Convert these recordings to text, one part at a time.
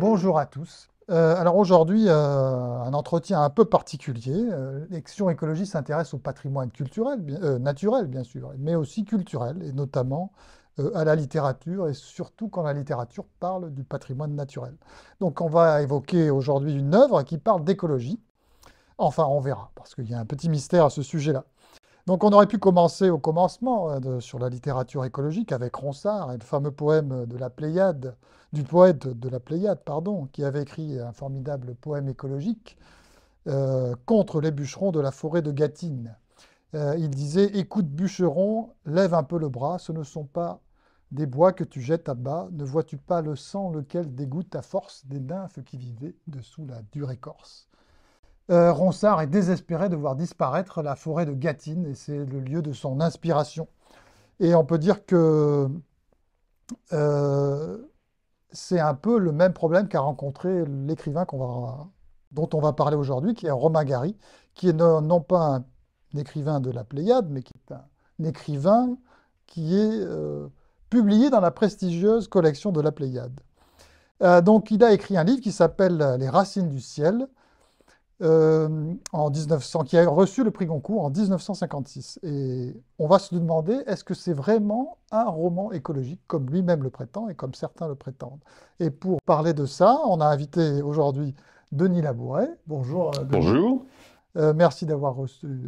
Bonjour à tous. Euh, alors aujourd'hui, euh, un entretien un peu particulier. L'élection euh, Écologie s'intéresse au patrimoine culturel, naturel bien sûr, mais aussi culturel, et notamment à la littérature, et surtout quand la littérature parle du patrimoine naturel. Donc on va évoquer aujourd'hui une œuvre qui parle d'écologie. Enfin, on verra, parce qu'il y a un petit mystère à ce sujet-là. Donc on aurait pu commencer au commencement hein, sur la littérature écologique avec Ronsard et le fameux poème de la Pléiade, du poète de la Pléiade, pardon, qui avait écrit un formidable poème écologique euh, contre les bûcherons de la forêt de Gatine. Euh, il disait Écoute, bûcheron, lève un peu le bras, ce ne sont pas des bois que tu jettes à bas, ne vois-tu pas le sang lequel dégoûte à force des nymphes qui vivaient dessous la dure écorce euh, Ronsard est désespéré de voir disparaître la forêt de Gatine, et c'est le lieu de son inspiration. Et on peut dire que euh, c'est un peu le même problème qu'a rencontré l'écrivain dont on va parler aujourd'hui, qui est Romain Gary, qui est non, pas un, écrivain de la Pléiade, mais qui est un, écrivain qui est euh, publié dans la prestigieuse collection de la Pléiade. donc il a écrit un livre qui s'appelle Les racines du ciel, euh, en 1900, qui a reçu le prix Goncourt en 1956. Et on va se demander, est-ce que c'est vraiment un roman écologique, comme lui-même le prétend et comme certains le prétendent Et pour parler de ça, on a invité aujourd'hui Denis Labouret. Bonjour. Euh, Bonjour. Euh, merci d'avoir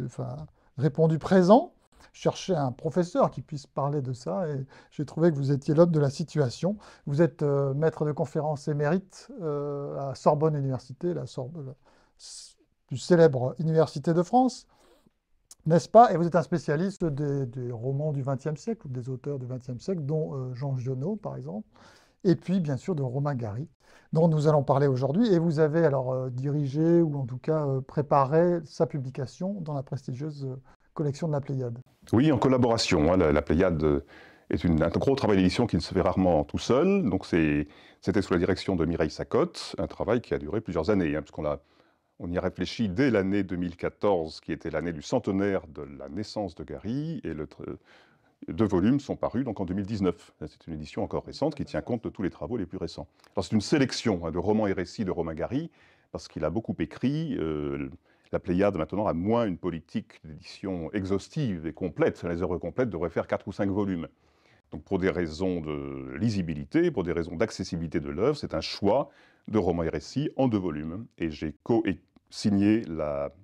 enfin, répondu présent. Je cherchais un professeur qui puisse parler de ça et j'ai trouvé que vous étiez l'homme de la situation. Vous êtes maître de conférence émérite à Sorbonne Université, la Sorbonne plus célèbre université de France, n'est-ce pas Et vous êtes un spécialiste des, romans du XXe siècle, ou des auteurs du XXe siècle, dont euh, Jean Giono, par exemple, et puis bien sûr de Romain Gary, dont nous allons parler aujourd'hui. Et vous avez alors euh, dirigé, ou en tout cas euh, préparé, sa publication dans la prestigieuse collection de la Pléiade. Oui, en collaboration. Hein. la, Pléiade est un gros travail d'édition qui ne se fait rarement tout seul. Donc c'était sous la direction de Mireille Sacotte, un travail qui a duré plusieurs années, hein, puisqu'on a on y réfléchit dès l'année 2014, qui était l'année du centenaire de la naissance de Gary, et euh, deux volumes sont parus donc en 2019. C'est une édition encore récente qui tient compte de tous les travaux les plus récents. c'est une sélection hein, de romans et récits de Romain Gary, parce qu'il a beaucoup écrit. Euh, la Pléiade maintenant a moins une politique d'édition exhaustive et complète. Les œuvres complètes devraient faire 4 ou 5 volumes. Donc pour des raisons de lisibilité, pour des raisons d'accessibilité de l'œuvre, c'est un choix de romans et récits en deux volumes. Et j'ai co signé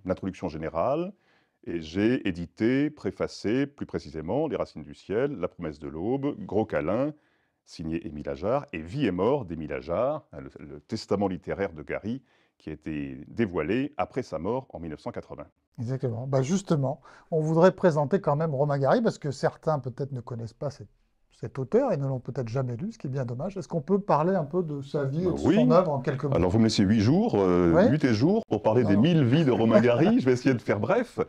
l'introduction générale et j'ai édité, préfacé plus précisément Les Racines du Ciel, La Promesse de l'Aube, Gros Câlin, signé Émile Ajar, et Vie et Mort d'Émile Ajar, hein, le, testament littéraire de Gary, qui a été dévoilé après sa mort en 1980. Exactement. Bah justement, on voudrait présenter quand même Romain Gary, parce que certains peut-être ne connaissent pas cette cet auteur et ne l'ont peut-être jamais lu, ce qui est bien dommage. Est-ce qu'on peut parler un peu de sa vie bah et de son œuvre en quelques mots Alors vous me laissez huit jours, euh, huit et jours pour parler des mille vies de Romain Gary. Je vais essayer de faire bref,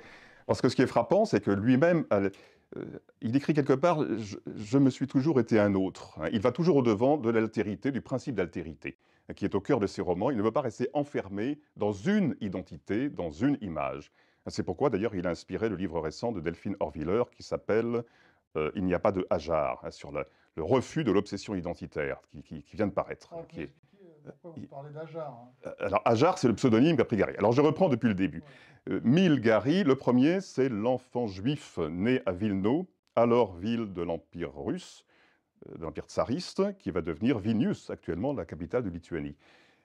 parce que ce qui est frappant, c'est que lui-même, euh, euh, il écrit quelque part je, je, me suis toujours été un autre. Hein. Il va toujours au devant de l'altérité, du principe d'altérité, hein, qui est au cœur de ses romans. Il ne veut pas rester enfermé dans une identité, dans une image. C'est pourquoi d'ailleurs il a inspiré le livre récent de Delphine Horviller qui s'appelle euh, il n'y a pas de Hajar, hein, sur le, refus de l'obsession identitaire qui, vient de paraître. vous Alors, Ajar, c'est le pseudonyme qu'a Gary. Alors, je reprends depuis le début. Euh, Mil Gary, le premier, c'est l'enfant juif né à Vilno, alors ville de l'Empire russe, euh, de l'Empire tsariste, qui va devenir Vilnius, actuellement la capitale de Lituanie.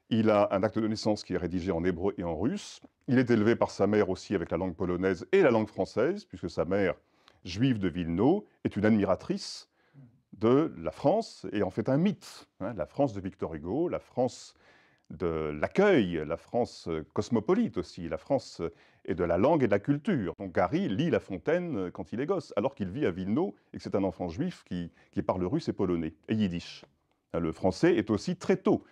Il a un acte de naissance qui est rédigé en hébreu et en russe. Il est élevé par sa mère aussi avec la langue polonaise et la langue française, puisque sa mère juive de Villeneuve, est une admiratrice de la France et en fait un mythe. Hein, la France de Victor Hugo, la France de l'accueil, la France euh, cosmopolite aussi, la France euh, et de la langue et de la culture. Donc Gary lit La Fontaine euh, quand il est gosse, alors qu'il vit à Villeneuve et que c'est un enfant juif qui, qui, parle russe et polonais et yiddish. Hein, le français est aussi très tôt.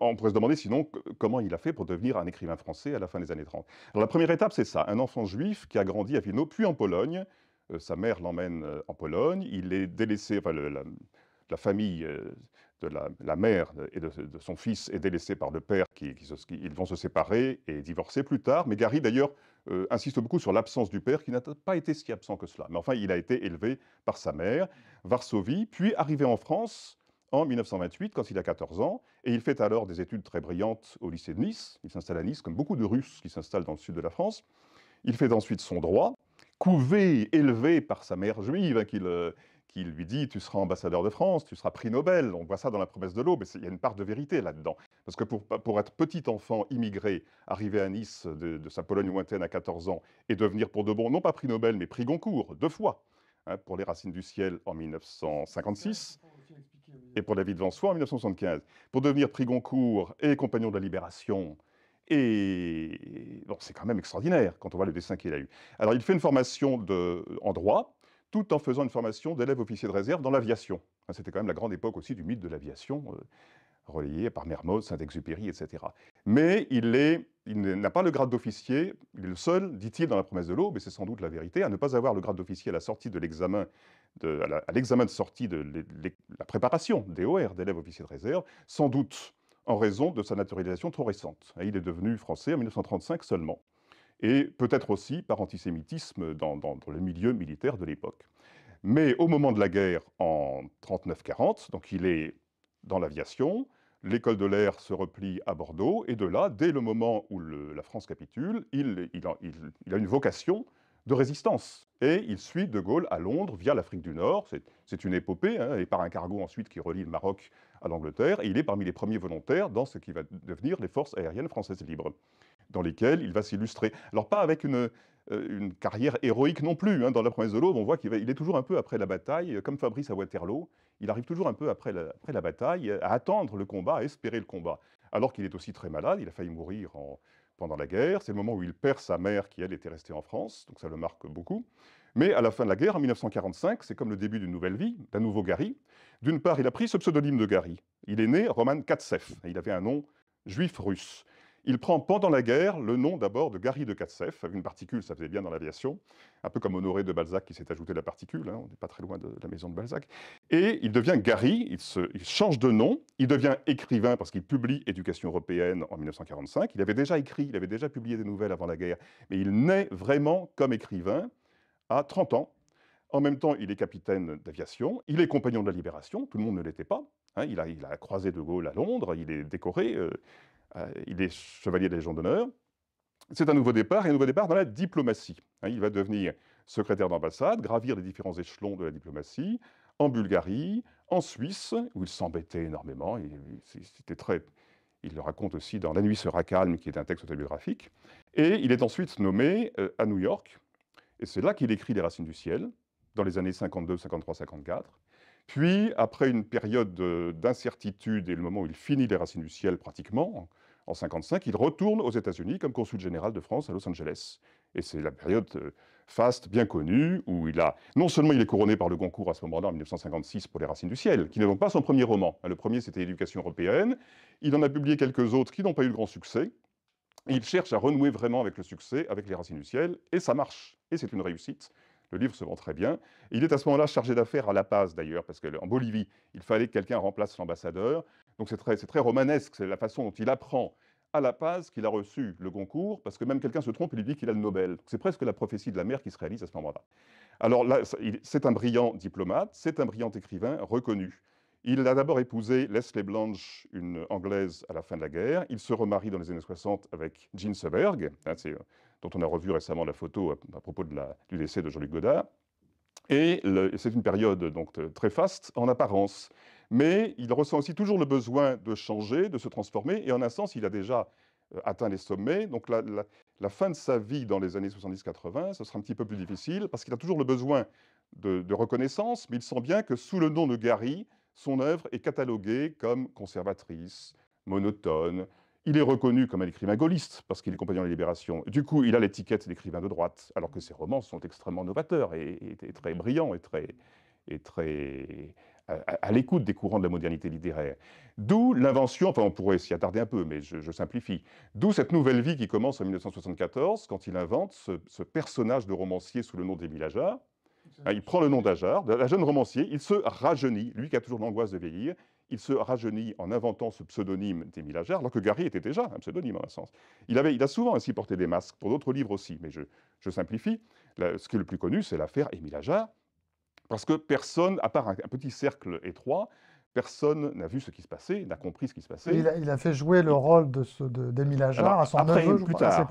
On pourrait se demander sinon comment il a fait pour devenir un écrivain français à la fin des années 30. Alors la première étape, c'est ça, un enfant juif qui a grandi à Villeneuve, puis en Pologne, euh, sa mère l'emmène euh, en Pologne, il est délaissé, enfin, la, famille euh, de la, mère et de, son fils est délaissée par le père, qui, ils vont se séparer et divorcer plus tard. Mais Gary, d'ailleurs, insiste beaucoup sur l'absence du père, qui n'a pas été si absent que cela. Mais enfin, il a été élevé par sa mère, Varsovie, puis arrivé en France en 1928, quand il a 14 ans, et il fait alors des études très brillantes au lycée de Nice. Il s'installe à Nice, comme beaucoup de Russes qui s'installent dans le sud de la France. Il fait ensuite son droit, couvé, élevé par sa mère juive, hein, euh, qui, lui dit Tu seras ambassadeur de France, tu seras prix Nobel. On voit ça dans La promesse de l'aube, il y a une part de vérité là-dedans. Parce que pour, être petit enfant immigré, arrivé à Nice de, sa Pologne lointaine à 14 ans, et devenir pour de bon, non pas prix Nobel, mais prix Goncourt, deux fois, hein, pour Les Racines du Ciel en 1956 et pour David Vansois en 1975. Pour devenir prix Goncourt et compagnon de la Libération et c'est quand même extraordinaire quand on voit le dessin qu'il a eu. Alors il fait une formation en droit, tout en faisant une formation d'élève officier de réserve dans l'aviation. C'était quand même la grande époque aussi du mythe de l'aviation, euh, relayé par Mermoz, Saint-Exupéry, etc. Mais il n'a pas le grade d'officier, il est le seul, dit-il dans la promesse de l'eau, mais c'est sans doute la vérité, à ne pas avoir le grade d'officier à la sortie de l'examen, de, à l'examen de sortie de, la préparation des OR, d'élève officier de réserve, sans doute en raison de sa naturalisation trop récente. il est devenu français en 1935 seulement, et peut-être aussi par antisémitisme dans, le milieu militaire de l'époque. Mais au moment de la guerre, en 39-40, donc il est dans l'aviation, l'école de l'air se replie à Bordeaux, et de là, dès le moment où la France capitule, il, a, une vocation de résistance. Et il suit De Gaulle à Londres via l'Afrique du Nord. C'est une épopée, hein, et par un cargo ensuite qui relie le Maroc à l'Angleterre, et il est parmi les premiers volontaires dans ce qui va devenir les forces aériennes françaises libres, dans lesquelles il va s'illustrer. Alors pas avec une, euh, carrière héroïque non plus. Hein. Dans la promesse de l'Aube, on voit qu'il est toujours un peu après la bataille, comme Fabrice à Waterloo, il arrive toujours un peu après la, bataille à attendre le combat, à espérer le combat. Alors qu'il est aussi très malade, il a failli mourir pendant la guerre. C'est le moment où il perd sa mère qui, elle, était restée en France, donc ça le marque beaucoup. Mais à la fin de la guerre, en 1945, c'est comme le début d'une nouvelle vie, d'un nouveau Gary. D'une part, il a pris ce pseudonyme de Gary. Il est né Roman Katsev, il avait un nom juif russe. Il prend pendant la guerre le nom d'abord de Gary de Katsev, avec une particule, ça faisait bien dans l'aviation, un peu comme Honoré de Balzac qui s'est ajouté la particule, hein, on n'est pas très loin de, la maison de Balzac. Et il devient Gary, il change de nom, il devient écrivain parce qu'il publie Éducation européenne en 1945. Il avait déjà écrit, il avait déjà publié des nouvelles avant la guerre, mais il naît vraiment comme écrivain à 30 ans. En même temps, il est capitaine d'aviation, il est compagnon de la Libération, tout le monde ne l'était pas. Hein, il, a, croisé De Gaulle à Londres, il est décoré, euh, euh, il est chevalier de la Légion d'honneur. C'est un nouveau départ, et un nouveau départ dans la diplomatie. Hein. il va devenir secrétaire d'ambassade, gravir les différents échelons de la diplomatie, en Bulgarie, en Suisse, où il s'embêtait énormément, il, c'était très... Il le raconte aussi dans La nuit sera calme, qui est un texte autobiographique. Et il est ensuite nommé euh, à New York, et c'est là qu'il écrit Les Racines du Ciel, dans les années 52, 53, 54. Puis, après une période d'incertitude et le moment où il finit Les Racines du Ciel pratiquement, en 55, il retourne aux États-Unis comme consul général de France à Los Angeles. Et c'est la période euh, faste bien connue où il a non seulement il est couronné par le Goncourt à ce moment-là en 1956 pour Les Racines du ciel, qui n'est donc pas son premier roman. Le premier c'était Éducation européenne. Il en a publié quelques autres qui n'ont pas eu le grand succès. il cherche à renouer vraiment avec le succès avec Les Racines du ciel et ça marche et c'est une réussite. Le livre se vend très bien. il est à ce moment-là chargé d'affaires à La Paz, d'ailleurs, parce qu'en Bolivie, il fallait que quelqu'un remplace l'ambassadeur. Donc c'est très, romanesque, c'est la façon dont il apprend à La Paz qu'il a reçu le Goncourt, parce que même quelqu'un se trompe et lui dit qu'il a le Nobel. C'est presque la prophétie de la mère qui se réalise à ce moment-là. Alors là, c'est un brillant diplomate, c'est un brillant écrivain reconnu. Il a d'abord épousé Leslie Blanche, une Anglaise, à la fin de la guerre. Il se remarie dans les années 60 avec Jean Seberg, hein, euh, dont on a revu récemment la photo à, propos du décès de Jean-Luc Godard. Et c'est une période donc très faste en apparence. Mais il ressent aussi toujours le besoin de changer, de se transformer. Et en un sens, il a déjà euh, atteint les sommets. Donc la, fin de sa vie dans les années 70-80, ce sera un petit peu plus difficile parce qu'il a toujours le besoin de, reconnaissance. Mais il sent bien que sous le nom de Gary, son œuvre est cataloguée comme conservatrice, monotone, il est reconnu comme un écrivain gaulliste parce qu'il est compagnon de la Libération. Du coup, il a l'étiquette d'écrivain de droite, alors que ses romans sont extrêmement novateurs et, très mm. brillants et très, très à, l'écoute des courants de la modernité littéraire. D'où l'invention, enfin on pourrait s'y attarder un peu, mais je, simplifie, d'où cette nouvelle vie qui commence en 1974 quand il invente ce, personnage de romancier sous le nom d'Émile Ajar. Ah, il prend le nom d'Ajar, la jeune romancier, il se rajeunit, lui qui a toujours l'angoisse de vieillir, il se rajeunit en inventant ce pseudonyme d'Émile Ajar, alors que Gary était déjà un pseudonyme en un sens. Il, avait, il a souvent ainsi porté des masques, pour d'autres livres aussi, mais je, simplifie. ce qui est le plus connu, c'est l'affaire Émile Ajar. parce que personne, à part un, petit cercle étroit, personne n'a vu ce qui se passait, n'a compris ce qui se passait. Il a, fait jouer le rôle de d'Émile Ajar à son neveu, plus tard,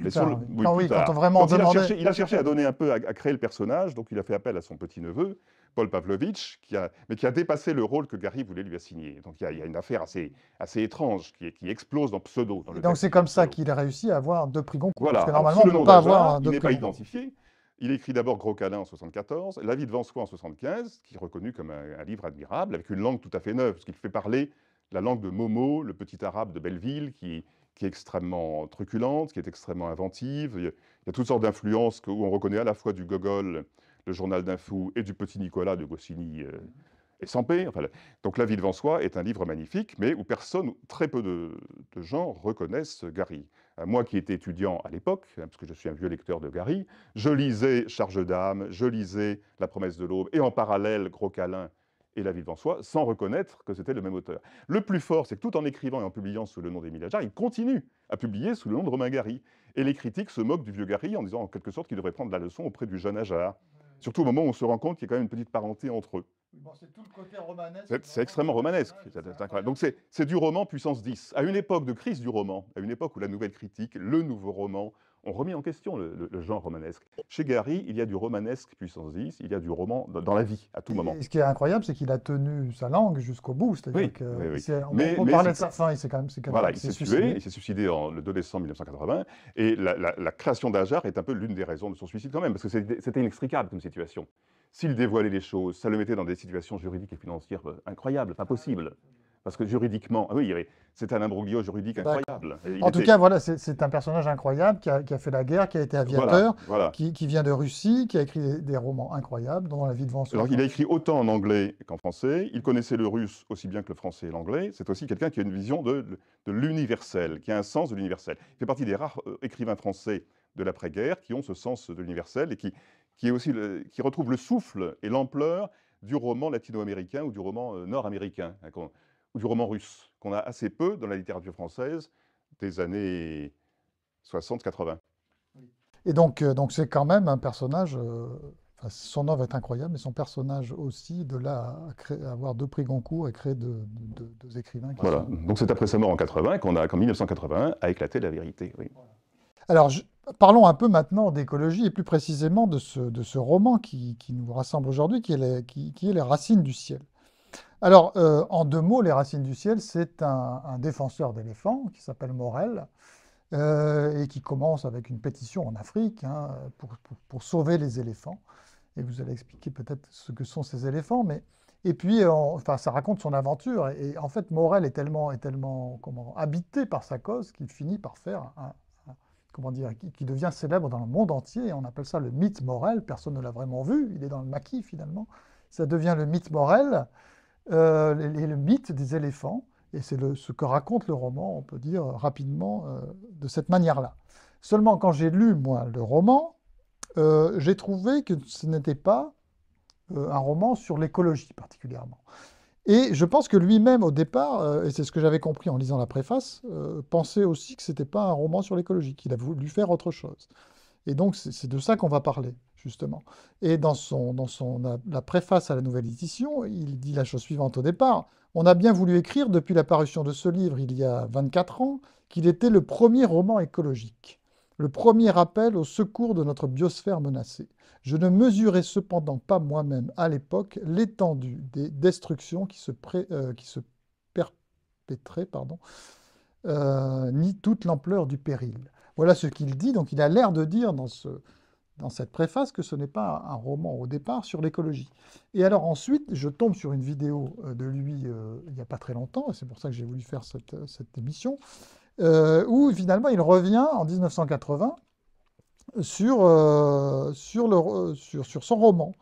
quand vraiment il, a cherché, à donner un peu, à, créer le personnage, donc il a fait appel à son petit neveu, Paul Pavlovitch, qui mais qui a dépassé le rôle que Gary voulait lui assigner. Donc il y a, une affaire assez, assez étrange qui, explose dans Pseudo. donc c'est comme ça qu'il a réussi à avoir deux prix Goncourt. Voilà, parce que normalement, on ne pas Il n'est identifié. Il écrit d'abord Gros Câlin en 74, La vie de Vansco en 75, qui est reconnu comme un, livre admirable, avec une langue tout à fait neuve, parce qu'il fait parler la langue de Momo, le petit arabe de Belleville, qui, est extrêmement truculente, qui est extrêmement inventive. Il y a, il y a toutes sortes d'influences où on reconnaît à la fois du gogol le journal d'un fou et du petit Nicolas de Goscinny euh, et Sampé. Enfin, donc La vie de soi est un livre magnifique, mais où personne, très peu de, gens reconnaissent Gary. Euh, moi qui étais étudiant à l'époque, hein, parce que je suis un vieux lecteur de Gary, je lisais Charge d'âme, je lisais La promesse de l'aube, et en parallèle Gros câlin et La vie de soi, sans reconnaître que c'était le même auteur. Le plus fort, c'est que tout en écrivant et en publiant sous le nom d'Émile Ajar, il continue à publier sous le nom de Romain Gary. Et les critiques se moquent du vieux Gary en disant en quelque sorte qu'il devrait prendre la leçon auprès du jeune Ajar. Surtout au moment où on se rend compte qu'il y a quand même une petite parenté entre eux. c'est tout le côté romanesque. C'est extrêmement romanesque. Donc c'est du roman puissance 10. À une époque de crise du roman, à une époque où la nouvelle critique, le nouveau roman, on remet en question le, genre romanesque. Chez Gary, il y a du romanesque puissance 10, il y a du roman dans, la vie, à tout moment. Et ce qui est incroyable, c'est qu'il a tenu sa langue jusqu'au bout. cest On, de sa fin, il s'est quand même, il s'est suicidé. il s'est suicidé en, le 2 décembre 1980, et la, création d'Ajar est un peu l'une des raisons de son suicide quand même, parce que c'était inextricable comme situation. S'il dévoilait les choses, ça le mettait dans des situations juridiques et financières euh, incroyables, pas possible. Parce que juridiquement, ah oui, c'est un imbroglio juridique incroyable. en tout cas, voilà, c'est un personnage incroyable qui a, fait la guerre, qui a été aviateur, Qui, vient de Russie, qui a écrit des, romans incroyables, dans La vie de Vance. Alors, il a écrit autant en anglais qu'en français. Il connaissait le russe aussi bien que le français et l'anglais. C'est aussi quelqu'un qui a une vision de, l'universel, qui a un sens de l'universel. Il fait partie des rares euh, écrivains français de l'après-guerre qui ont ce sens de l'universel et qui, qui, est aussi qui retrouve le souffle et l'ampleur du roman latino-américain ou du roman euh, nord-américain. Hein, du roman russe, qu'on a assez peu dans la littérature française des années 60-80. Et donc, euh, donc c'est quand même un personnage, euh, son œuvre est incroyable, mais son personnage aussi, de là à, avoir deux prix Goncourt et créer deux, écrivains. voilà, donc c'est après sa mort en 80 qu'on a, qu'en 1981, a éclaté la vérité. Alors, parlons un peu maintenant d'écologie et plus précisément de ce, de ce roman qui, nous rassemble aujourd'hui, qui, qui, est Les Racines du Ciel. Alors, euh, en deux mots, les racines du ciel, c'est un, défenseur d'éléphants qui s'appelle Morel euh, et qui commence avec une pétition en Afrique hein, pour, sauver les éléphants. Et vous allez expliquer peut-être ce que sont ces éléphants, mais et puis, euh, enfin, ça raconte son aventure. Et, en fait, Morel est tellement, est tellement habité par sa cause qu'il finit par faire un, comment dire, qui, devient célèbre dans le monde entier. On appelle ça le mythe Morel. Personne ne l'a vraiment vu. Il est dans le maquis finalement. Ça devient le mythe Morel et euh, le mythe des éléphants. Et c'est ce que raconte le roman, on peut dire rapidement, euh, de cette manière-là. Seulement, quand j'ai lu, moi, le roman, euh, j'ai trouvé que ce n'était pas un roman sur l'écologie particulièrement. Et je pense que lui-même, au départ, et c'est ce que j'avais compris en lisant la préface, pensait aussi que ce n'était pas un roman sur l'écologie, qu'il a voulu faire autre chose. Et donc, c'est de ça qu'on va parler, justement. Et dans, son, dans son, la préface à la nouvelle édition, il dit la chose suivante au départ. On a bien voulu écrire, depuis la parution de ce livre il y a 24 ans, qu'il était le premier roman écologique, le premier appel au secours de notre biosphère menacée. Je ne mesurais cependant pas moi-même à l'époque l'étendue des destructions qui se, euh, qui se perpétraient, pardon, euh, ni toute l'ampleur du péril. Voilà ce qu'il dit. Donc il a l'air de dire dans, cette préface que ce n'est pas un roman au départ sur l'écologie. Et alors ensuite, je tombe sur une vidéo euh, de lui euh, il n'y a pas très longtemps, et c'est pour ça que j'ai voulu faire cette, euh, émission, où finalement il revient en 1980 sur, sur son roman.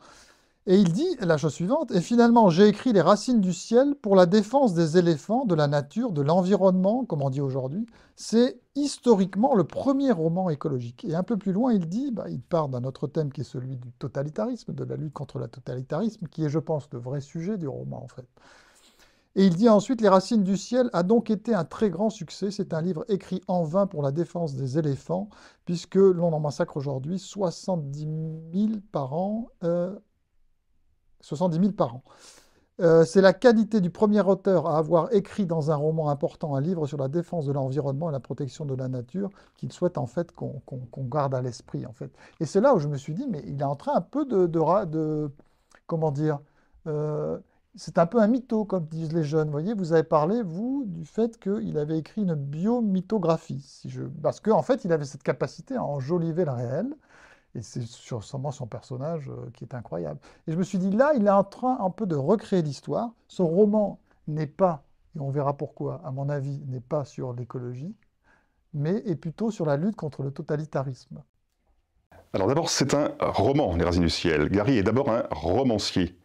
Et il dit la chose suivante, et finalement j'ai écrit Les racines du ciel pour la défense des éléphants, de la nature, de l'environnement, comme on dit aujourd'hui. C'est historiquement le premier roman écologique. Et un peu plus loin, il dit, bah, il part d'un autre thème qui est celui du totalitarisme, de la lutte contre le totalitarisme, qui est, je pense, le vrai sujet du roman, en fait. Et il dit ensuite, Les Racines du Ciel a donc été un très grand succès. C'est un livre écrit en vain pour la défense des éléphants, puisque l'on en massacre aujourd'hui 70 000 par an. 70 euh, 000 par an. Euh, c'est la qualité du premier auteur à avoir écrit dans un roman important un livre sur la défense de l'environnement et la protection de la nature qu'il souhaite en fait qu'on garde à l'esprit en fait. Et c'est là où je me suis dit mais il est en train un peu de, comment dire euh, c'est un peu un mytho, comme disent les jeunes. Vous voyez, vous avez parlé, vous, du fait qu'il avait écrit une biomythographie. Parce qu'en fait, il avait cette capacité à enjoliver le réel, et c'est sûrement son personnage euh, qui est incroyable. Et je me suis dit, là, il est en train un peu de recréer l'histoire. Son roman n'est pas, et on verra pourquoi, à mon avis, n'est pas sur l'écologie, mais est plutôt sur la lutte contre le totalitarisme. Alors d'abord, c'est un roman, Les Ciel. Gary est d'abord un romancier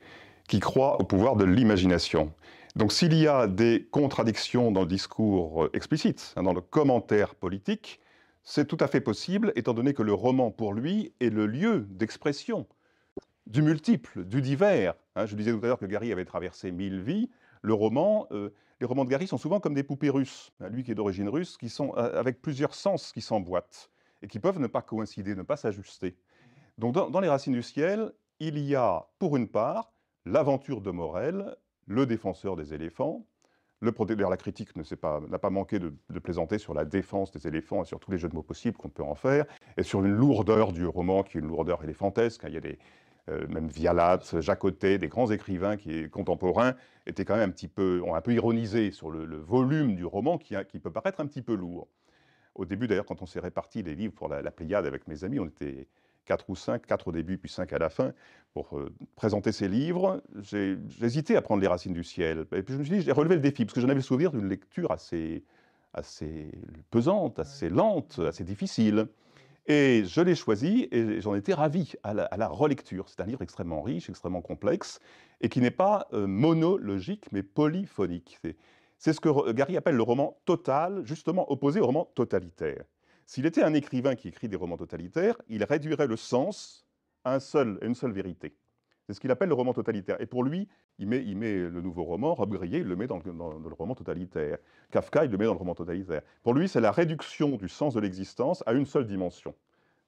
qui croit au pouvoir de l'imagination. Donc s'il y a des contradictions dans le discours euh, explicite, hein, dans le commentaire politique, c'est tout à fait possible, étant donné que le roman, pour lui, est le lieu d'expression du multiple, du divers. Hein. je disais tout à l'heure que Gary avait traversé mille vies. Le roman, euh, les romans de Gary sont souvent comme des poupées russes, hein, lui qui est d'origine russe, qui sont euh, avec plusieurs sens qui s'emboîtent et qui peuvent ne pas coïncider, ne pas s'ajuster. Donc dans Les Racines du Ciel, il y a, pour une part, l'aventure de Morel, le défenseur des éléphants, le, la critique n'a pas, pas, manqué de, plaisanter sur la défense des éléphants et sur tous les jeux de mots possibles qu'on peut en faire, et sur une lourdeur du roman qui est une lourdeur éléphantesque. Hein. Il y a des, euh, même Vialat, Jacoté, des grands écrivains qui, contemporains étaient quand même un petit peu, ont un peu ironisé sur le, volume du roman qui, qui, peut paraître un petit peu lourd. Au début, d'ailleurs, quand on s'est réparti les livres pour la, la Pléiade avec mes amis, on était, quatre ou cinq, quatre au début puis cinq à la fin, pour euh, présenter ces livres, j'ai hésité à prendre Les Racines du Ciel. Et puis je me suis dit, j'ai relevé le défi, parce que j'en avais le souvenir d'une lecture assez, assez pesante, assez lente, assez difficile. Et je l'ai choisi et j'en étais ravi à la, relecture. C'est un livre extrêmement riche, extrêmement complexe, et qui n'est pas euh, monologique, mais polyphonique. C'est ce que Gary appelle le roman total, justement opposé au roman totalitaire. S'il était un écrivain qui écrit des romans totalitaires, il réduirait le sens à, un seul, une seule vérité. C'est ce qu'il appelle le roman totalitaire. Et pour lui, il met, le nouveau roman, Rob Grillet, il le met dans le, roman totalitaire. Kafka, il le met dans le roman totalitaire. Pour lui, c'est la réduction du sens de l'existence à une seule dimension.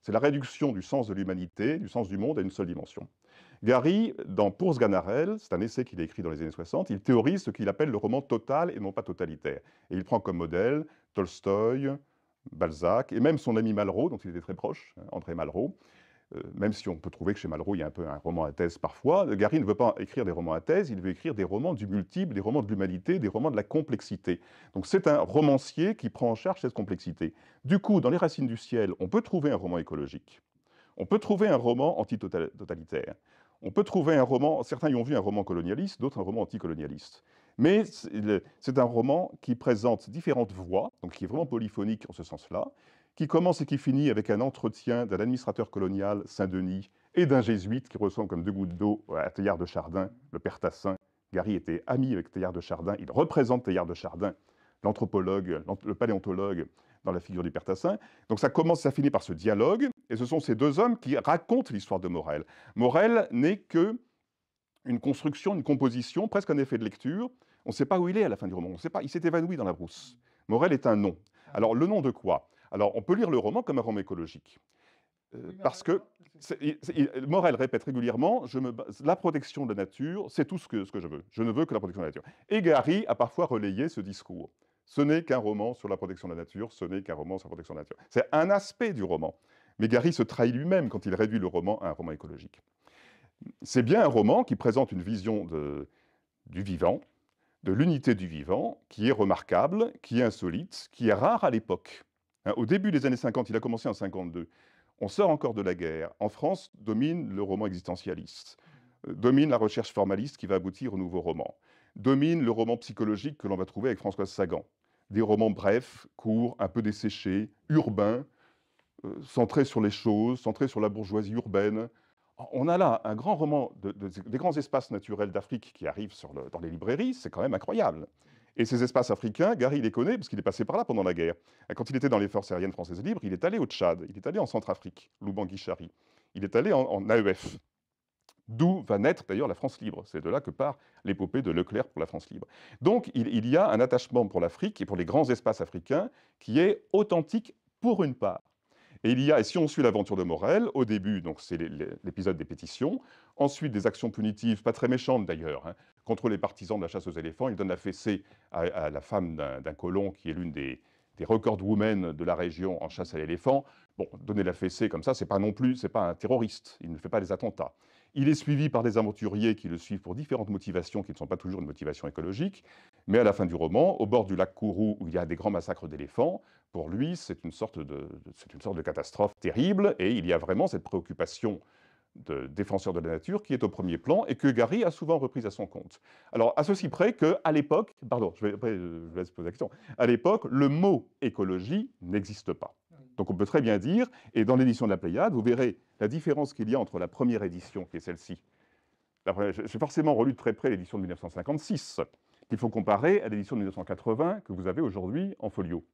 C'est la réduction du sens de l'humanité, du sens du monde à une seule dimension. Gary, dans Pour Ganarelle, c'est un essai qu'il a écrit dans les années 60, il théorise ce qu'il appelle le roman total et non pas totalitaire. Et il prend comme modèle Tolstoï, Balzac, et même son ami Malraux, dont il était très proche, hein, André Malraux, euh, même si on peut trouver que chez Malraux, il y a un peu un roman à thèse parfois, euh, Gary ne veut pas écrire des romans à thèse, il veut écrire des romans du multiple, des romans de l'humanité, des romans de la complexité. Donc c'est un romancier qui prend en charge cette complexité. Du coup, dans Les Racines du Ciel, on peut trouver un roman écologique, on peut trouver un roman antitotalitaire, on peut trouver un roman, certains y ont vu un roman colonialiste, d'autres un roman anticolonialiste. Mais c'est un roman qui présente différentes voix, donc qui est vraiment polyphonique en ce sens-là, qui commence et qui finit avec un entretien d'un administrateur colonial, Saint-Denis, et d'un jésuite qui ressemble comme deux gouttes d'eau à Théard de Chardin, le père Tassin. Gary était ami avec Théard de Chardin, il représente Théard de Chardin, l'anthropologue, le paléontologue dans la figure du père Tassin. Donc ça commence, ça finit par ce dialogue, et ce sont ces deux hommes qui racontent l'histoire de Morel. Morel n'est que une construction, une composition, presque un effet de lecture, on ne sait pas où il est à la fin du roman. On sait pas. Il s'est évanoui dans la brousse. Morel est un nom. Ah. Alors, le nom de quoi Alors, on peut lire le roman comme un roman écologique. Euh, parce que Morel répète régulièrement la protection de la nature, c'est tout ce que, je veux. Je ne veux que la protection de la nature. Et Gary a parfois relayé ce discours. Ce n'est qu'un roman sur la protection de la nature, ce n'est qu'un roman sur la protection de la nature. C'est un aspect du roman. Mais Gary se trahit lui-même quand il réduit le roman à un roman écologique. C'est bien un roman qui présente une vision du vivant, de l'unité du vivant, qui est remarquable, qui est insolite, qui est rare à l'époque. Hein, au début des années 50, il a commencé en 52. On sort encore de la guerre. En France, domine le roman existentialiste, euh, domine la recherche formaliste qui va aboutir au nouveau roman, domine le roman psychologique que l'on va trouver avec Françoise Sagan. Des romans brefs, courts, un peu desséchés, urbains, euh, centrés sur les choses, centrés sur la bourgeoisie urbaine, on a là un grand roman des grands espaces naturels d'Afrique qui arrive dans les librairies, c'est quand même incroyable. Et ces espaces africains, Gary les connaît parce qu'il est passé par là pendant la guerre. Quand il était dans les forces aériennes françaises libres, il est allé au Tchad, il est allé en Centrafrique, Loubangui-Chari, il est allé en, AEF, d'où va naître d'ailleurs la France libre. C'est de là que part l'épopée de Leclerc pour la France libre. Donc il y a un attachement pour l'Afrique et pour les grands espaces africains qui est authentique pour une part. Et il y a, si on suit l'aventure de Morel, au début, donc c'est l'épisode des pétitions, ensuite des actions punitives, pas très méchantes d'ailleurs, hein, contre les partisans de la chasse aux éléphants. Il donne la fessée à, la femme d'un colon qui est l'une des, des record women de la région en chasse à l'éléphant. Bon, donner la fessée comme ça, c'est pas non plus, c'est pas un terroriste. Il ne fait pas des attentats. Il est suivi par des aventuriers qui le suivent pour différentes motivations qui ne sont pas toujours une motivation écologique. Mais à la fin du roman, au bord du lac Kourou, où il y a des grands massacres d'éléphants, pour lui, c'est une, sorte de, catastrophe terrible, et il y a vraiment cette préoccupation de défenseur de la nature qui est au premier plan et que Gary a souvent reprise à son compte. Alors, à ceci près que, à l'époque, pardon, je vais, après, poser la question, à l'époque, le mot écologie n'existe pas. Donc, on peut très bien dire, et dans l'édition de la Pléiade, vous verrez la différence qu'il y a entre la première édition, qui est celle-ci. J'ai forcément relu de très près l'édition de 1956, qu'il faut comparer à l'édition de 1980 que vous avez aujourd'hui en folio.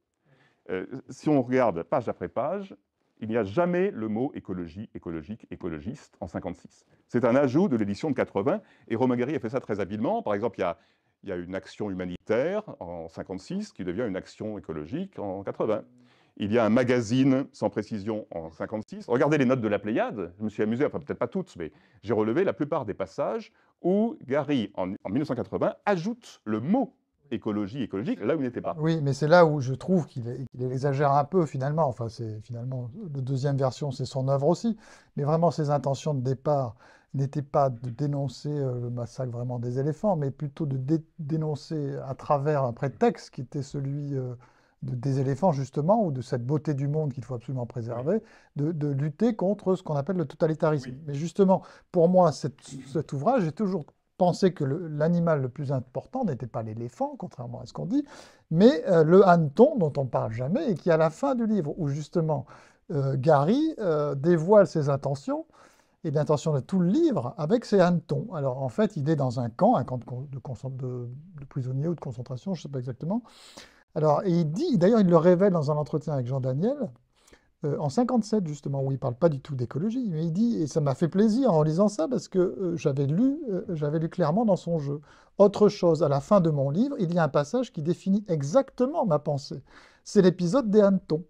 Euh, si on regarde page après page, il n'y a jamais le mot écologie, écologique, écologiste en 56. C'est un ajout de l'édition de 80, et Romain Guéry a fait ça très habilement. Par exemple, il y a, il y a une action humanitaire en 56 qui devient une action écologique en 80. Il y a un magazine sans précision en 56. Regardez les notes de la Pléiade. Je me suis amusé, enfin peut-être pas toutes, mais j'ai relevé la plupart des passages où Gary, en, 1980, ajoute le mot écologie écologique là où il n'était pas. Oui, mais c'est là où je trouve qu'il exagère un peu finalement. Enfin, c'est finalement la deuxième version, c'est son œuvre aussi. Mais vraiment, ses intentions de départ n'étaient pas de dénoncer euh, le massacre vraiment des éléphants, mais plutôt de dénoncer à travers un prétexte qui était celui euh, des éléphants, justement, ou de cette beauté du monde qu'il faut absolument préserver, de, lutter contre ce qu'on appelle le totalitarisme. Mais justement, pour moi, cet ouvrage, j'ai toujours pensé que l'animal le, plus important n'était pas l'éléphant, contrairement à ce qu'on dit, mais euh, le hanneton dont on parle jamais et qui, à la fin du livre, où justement euh, Gary euh, dévoile ses intentions, et l'intention de tout le livre avec ses hannetons. Alors en fait, il est dans un camp, un camp de, de prisonniers ou de concentration, je ne sais pas exactement, alors, il dit, d'ailleurs, il le révèle dans un entretien avec Jean Daniel, euh, en 57 justement, où il ne parle pas du tout d'écologie, mais il dit, et ça m'a fait plaisir en lisant ça, parce que euh, j'avais lu, euh, j'avais lu clairement dans son jeu. Autre chose, à la fin de mon livre, il y a un passage qui définit exactement ma pensée. C'est l'épisode des hannetons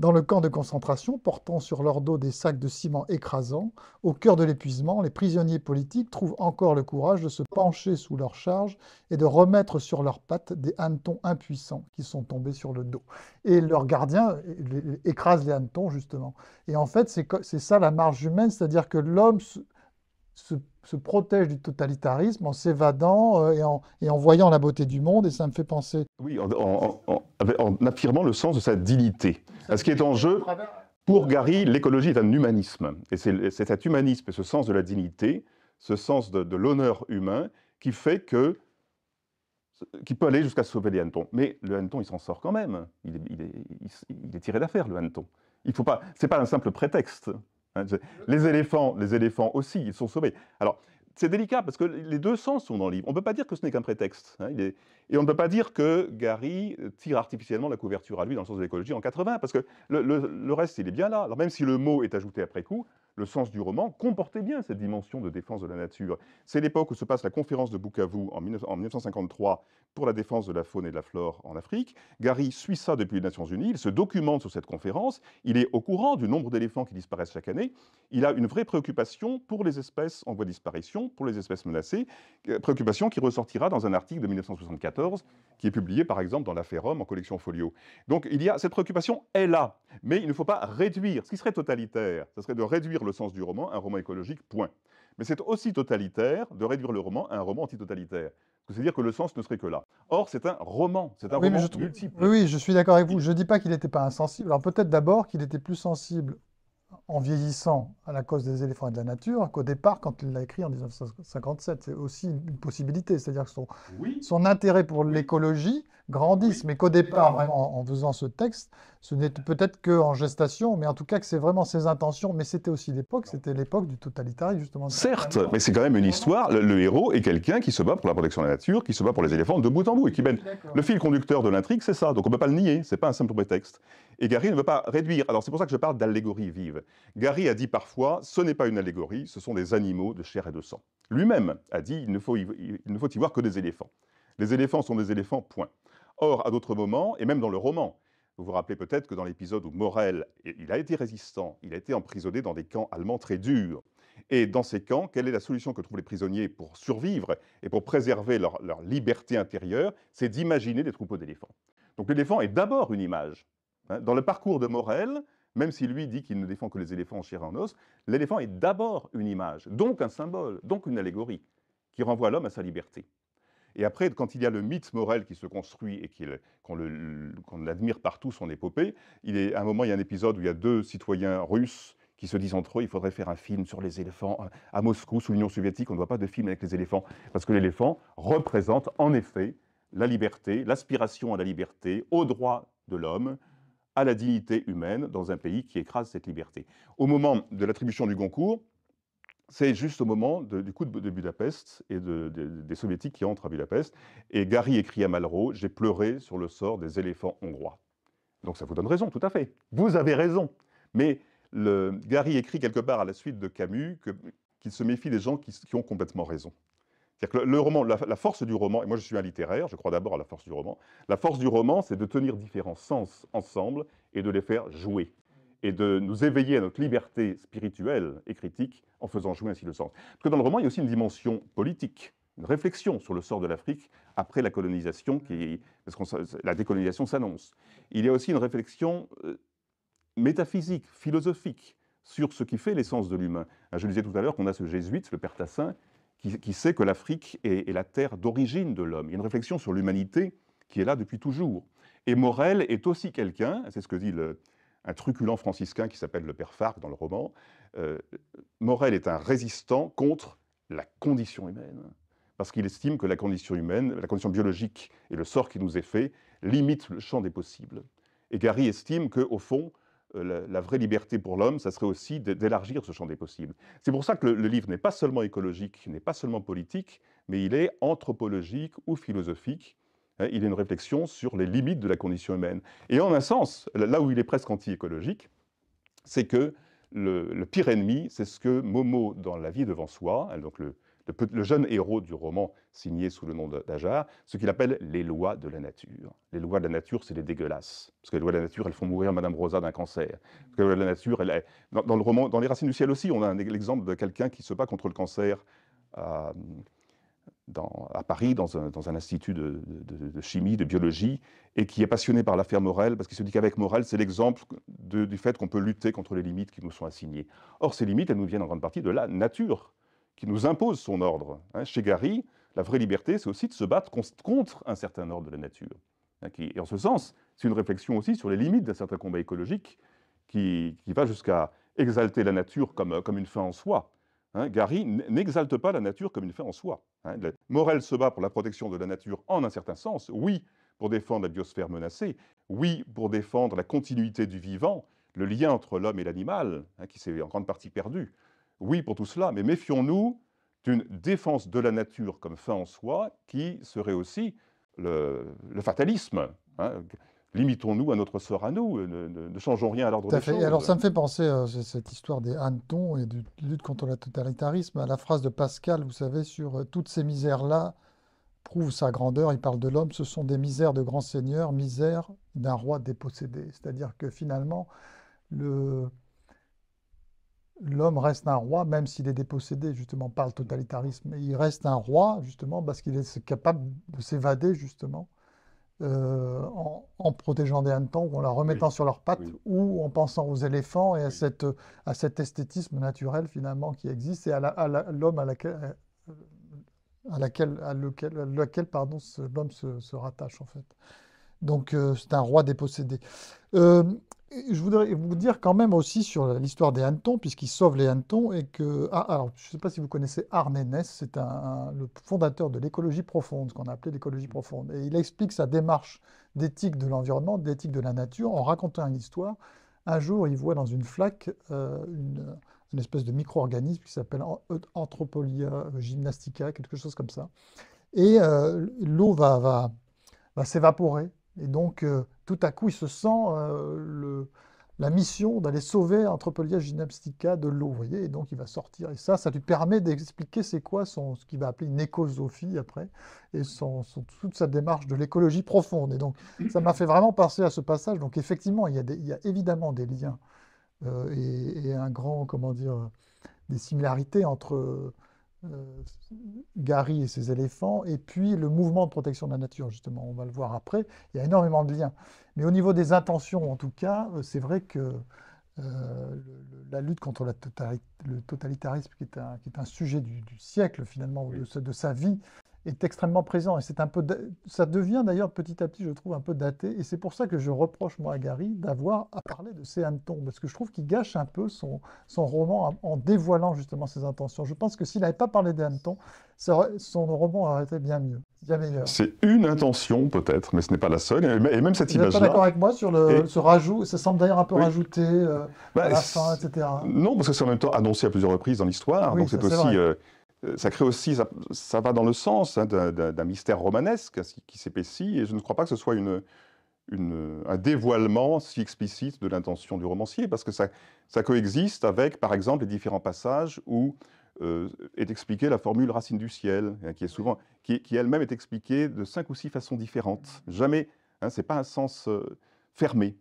dans le camp de concentration, portant sur leur dos des sacs de ciment écrasants, au cœur de l'épuisement, les prisonniers politiques trouvent encore le courage de se pencher sous leur charge et de remettre sur leurs pattes des hannetons impuissants qui sont tombés sur le dos. Et leurs gardiens euh, écrasent les hannetons, justement. Et en fait, c'est ça la marge humaine, c'est-à-dire que l'homme se, protège du totalitarisme en s'évadant euh, et en, voyant la beauté du monde, et ça me fait penser... Oui, en, affirmant le sens de sa dignité. ce qui est en jeu, pour Gary, l'écologie est un humanisme. Et c'est cet humanisme et ce sens de la dignité, ce sens de, l'honneur humain, qui fait que qui peut aller jusqu'à sauver les hannetons. Mais le hanneton, il s'en sort quand même. Il est, tiré d'affaire, le hanneton. Il faut C'est pas un simple prétexte. Hein, les éléphants, les éléphants aussi, ils sont sauvés. Alors, c'est délicat parce que les deux sens sont dans le livre. On ne peut pas dire que ce n'est qu'un prétexte. Hein, et on ne peut pas dire que Gary tire artificiellement la couverture à lui dans le sens de l'écologie en 80, parce que le, reste, il est bien là. Alors même si le mot est ajouté après coup, le sens du roman comportait bien cette dimension de défense de la nature. C'est l'époque où se passe la conférence de Bukavu en 1953 pour la défense de la faune et de la flore en Afrique. Gary suit ça depuis les Nations Unies, il se documente sur cette conférence, il est au courant du nombre d'éléphants qui disparaissent chaque année, il a une vraie préoccupation pour les espèces en voie de disparition, pour les espèces menacées, euh, préoccupation qui ressortira dans un article de 1974 qui est publié par exemple dans l'affaire Homme en collection Folio. Donc il y a cette préoccupation est là, mais il ne faut pas réduire, ce qui serait totalitaire, ce serait de réduire le sens du roman, un roman écologique, point. Mais c'est aussi totalitaire de réduire le roman à un roman antitotalitaire. C'est-à-dire que le sens ne serait que là. Or, c'est un roman, c'est un roman multiple. oui, je suis d'accord avec vous. Je ne dis pas qu'il n'était pas insensible. Alors peut-être d'abord qu'il était plus sensible en vieillissant à la cause des éléphants et de la nature qu'au départ, quand il l'a écrit en 1957. C'est aussi une possibilité, c'est-à-dire que son, intérêt pour l'écologie grandisse, mais qu'au départ, en, faisant ce texte, ce n'est peut-être qu'en gestation, mais en tout cas que c'est vraiment ses intentions. Mais c'était aussi l'époque, c'était l'époque du totalitarisme, justement. Certes, mais c'est quand même une histoire. Le, héros est quelqu'un qui se bat pour la protection de la nature, qui se bat pour les éléphants de bout en bout, et qui mène. Le fil conducteur de l'intrigue, c'est ça, donc on ne peut pas le nier, c'est pas un simple prétexte. Et Gary ne veut pas réduire. Alors c'est pour ça que je parle d'allégorie vive. Gary a dit parfois, ce n'est pas une allégorie, ce sont des animaux de chair et de sang. Lui-même a dit, il ne, faut y, voir que des éléphants. Les éléphants sont des éléphants, point. Or, à d'autres moments, et même dans le roman, vous vous rappelez peut-être que dans l'épisode où Morel, il a été résistant, il a été emprisonné dans des camps allemands très durs. Et dans ces camps, quelle est la solution que trouvent les prisonniers pour survivre et pour préserver leur liberté intérieure C'est d'imaginer des troupeaux d'éléphants. Donc l'éléphant est d'abord une image. Hein. Dans le parcours de Morel, même si lui dit qu'il ne défend que les éléphants en chair et en os, l'éléphant est d'abord une image, donc un symbole, donc une allégorie, qui renvoie l'homme à sa liberté. Et après, quand il y a le mythe Morel qui se construit et qu'on l'admire partout, son épopée, il à un moment, il y a un épisode où il y a deux citoyens russes qui se disent entre eux, il faudrait faire un film sur les éléphants. À Moscou, sous l'Union soviétique, on ne voit pas de film avec les éléphants, parce que l'éléphant représente en effet la liberté, l'aspiration à la liberté, au droit de l'homme, à la dignité humaine dans un pays qui écrase cette liberté. Au moment de l'attribution du Goncourt, c'est juste au moment du coup de, Budapest et des soviétiques qui entrent à Budapest. Et Gary écrit à Malraux J'ai pleuré sur le sort des éléphants hongrois. Donc ça vous donne raison, tout à fait. Vous avez raison. Mais le, Gary écrit quelque part à la suite de Camus qu'il se méfie des gens qui ont complètement raison. C'est-à-dire que le, roman, la, force du roman, et moi je suis un littéraire, je crois d'abord à la force du roman, la force du roman, c'est de tenir différents sens ensemble et de les faire jouer, et de nous éveiller à notre liberté spirituelle et critique en faisant jouer ainsi le sens. Parce que dans le roman, il y a aussi une dimension politique, une réflexion sur le sort de l'Afrique après la colonisation, parce que la décolonisation s'annonce. Il y a aussi une réflexion euh, métaphysique, philosophique, sur ce qui fait l'essence de l'humain. Ah, je disais tout à l'heure qu'on a ce jésuite, le père Tassin, qui, sait que l'Afrique est, la terre d'origine de l'homme. Il y a une réflexion sur l'humanité qui est là depuis toujours. Et Morel est aussi quelqu'un, c'est ce que dit un truculent franciscain qui s'appelle le père Farc dans le roman, euh, Morel est un résistant contre la condition humaine, parce qu'il estime que la condition humaine, la condition biologique et le sort qui nous est fait limitent le champ des possibles. Et Gary estime qu'au fond, euh, la, vraie liberté pour l'homme, ça serait aussi d'élargir ce champ des possibles. C'est pour ça que le, livre n'est pas seulement écologique, n'est pas seulement politique, mais il est anthropologique ou philosophique. Hein, il est une réflexion sur les limites de la condition humaine. Et en un sens, là où il est presque anti-écologique, c'est que le, le, pire ennemi, c'est ce que Momo, dans La vie devant soi, hein, donc le, le, jeune héros du roman signé sous le nom d'Aja ce qu'il appelle les lois de la nature. Les lois de la nature, c'est les dégueulasses. Parce que les lois de la nature, elles font mourir Madame Rosa d'un cancer. la nature, elle, dans, le roman, dans Les Racines du Ciel aussi, on a l'exemple de quelqu'un qui se bat contre le cancer. Euh, à... Paris, dans un, institut de, de, chimie, de biologie, et qui est passionné par l'affaire Morel, parce qu'il se dit qu'avec Morel, c'est l'exemple du fait qu'on peut lutter contre les limites qui nous sont assignées. Or, ces limites, elles nous viennent en grande partie de la nature qui nous impose son ordre. Hein, chez Gary, la vraie liberté, c'est aussi de se battre contre un certain ordre de la nature. Hein, et en ce sens, c'est une réflexion aussi sur les limites d'un certain combat écologique qui, va jusqu'à exalter la nature comme, comme une fin en soi. Hein, Gary n'exalte pas la nature comme une fin en soi. Morel se bat pour la protection de la nature en un certain sens, oui, pour défendre la biosphère menacée, oui, pour défendre la continuité du vivant, le lien entre l'homme et l'animal, qui s'est en grande partie perdu, oui pour tout cela, mais méfions-nous d'une défense de la nature comme fin en soi qui serait aussi le, fatalisme. Hein. Limitons-nous à notre sort à nous, ne, changeons rien à l'ordre des Choses. alors ça me fait penser à euh, cette histoire des hannetons et de lutte contre le totalitarisme, à la phrase de Pascal, vous savez, sur euh, toutes ces misères-là prouve sa grandeur, il parle de l'homme, ce sont des misères de grands seigneurs, misères d'un roi dépossédé. C'est-à-dire que finalement, le, l'homme reste un roi, même s'il est dépossédé justement par le totalitarisme. Il reste un roi justement parce qu'il est capable de s'évader justement euh, en, protégeant des hannetons ou en la remettant sur leurs pattes ou en pensant aux éléphants et à, cette, à cet esthétisme naturel finalement qui existe et à l'homme à, laquelle à lequel, pardon, l'homme se, rattache en fait. Donc euh, c'est un roi dépossédé. Euh, je voudrais vous dire quand même aussi sur l'histoire des hannetons, puisqu'ils sauvent les hannetons, et que... Ah, alors, je ne sais pas si vous connaissez Arne Ness, c'est le fondateur de l'écologie profonde, ce qu'on a appelé l'écologie profonde. Et il explique sa démarche d'éthique de l'environnement, d'éthique de la nature, en racontant une histoire. Un jour, il voit dans une flaque euh, une, espèce de micro-organisme qui s'appelle euh, Anthropolia gymnastica, quelque chose comme ça. Et euh, l'eau va, va s'évaporer et donc, euh, tout à coup, il se sent euh, le, la mission d'aller sauver Anthropolia gymnastica de l'eau, vous voyez, et donc il va sortir. Et ça, ça lui permet d'expliquer c'est quoi son, ce qu'il va appeler une écosophie après, et son, toute sa démarche de l'écologie profonde. Et donc, ça m'a fait vraiment penser à ce passage. Donc, effectivement, il y a, évidemment des liens euh, et, et, un grand, comment dire, des similarités entre euh, Gary et ses éléphants, et puis le mouvement de protection de la nature, justement, on va le voir après, il y a énormément de liens. Mais au niveau des intentions, en tout cas, euh, c'est vrai que euh, la lutte contre le totalitarisme, qui est, un, sujet du, siècle, finalement, de, sa vie, est extrêmement présent. Et c'est un peu, ça devient d'ailleurs petit à petit, je trouve, un peu daté. Et c'est pour ça que je reproche, moi, à Gary d'avoir à parler de ces hannetons, parce que je trouve qu'il gâche un peu son, son roman en dévoilant justement ses intentions. Je pense que s'il n'avait pas parlé des hannetons, son roman aurait été bien mieux, bien meilleur. C'est une intention peut-être, mais ce n'est pas la seule. Et même cette image-là. Vous pas d'accord avec moi sur le, ce rajout Ça semble d'ailleurs un peu rajouté euh, bah, à la fin, etc. Non, parce que c'est en même temps annoncé à plusieurs reprises dans l'histoire, donc c'est aussi euh, euh, ça crée aussi, ça, va dans le sens hein, d'un mystère romanesque hein, qui s'épaissit, et je ne crois pas que ce soit un dévoilement si explicite de l'intention du romancier, parce que ça, coexiste avec, par exemple, les différents passages où euh, est expliquée la formule racine du ciel, hein, qui est souvent, qui, elle-même est expliquée de cinq ou six façons différentes. Jamais, ce n'est pas un sens euh, fermé.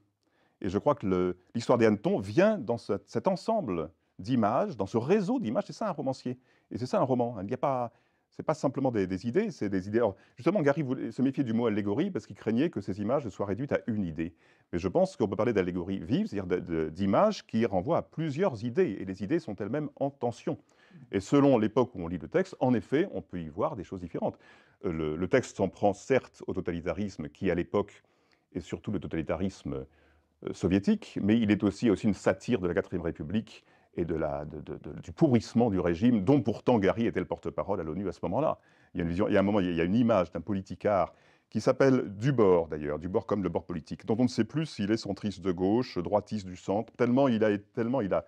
Et je crois que l'histoire des hannetons vient dans cet ensemble d'images, dans ce réseau d'images, c'est ça un romancier. Et c'est ça un roman. Hein. Il n'y a pas, c'est pas simplement des, idées, c'est des idées. justement, Gary voulait se méfier du mot allégorie parce qu'il craignait que ces images soient réduites à une idée. Mais je pense qu'on peut parler d'allégorie vive, c'est-à-dire d'images qui renvoient à plusieurs idées, et les idées sont elles-mêmes en tension. Et selon l'époque où on lit le texte, en effet, on peut y voir des choses différentes. Euh, le, texte s'en prend certes au totalitarisme qui, à l'époque, est surtout le totalitarisme euh, soviétique, mais il est aussi, aussi une satire de la Quatrième République et de la, du pourrissement du régime, dont pourtant Gary était le porte-parole à l'ONU à ce moment-là. Il y a une vision, il y a un moment, il y a une image d'un politicard qui s'appelle Dubord d'ailleurs, Dubord comme le bord politique, dont on ne sait plus s'il est centriste de gauche, droitiste du centre, tellement il a, tellement il a,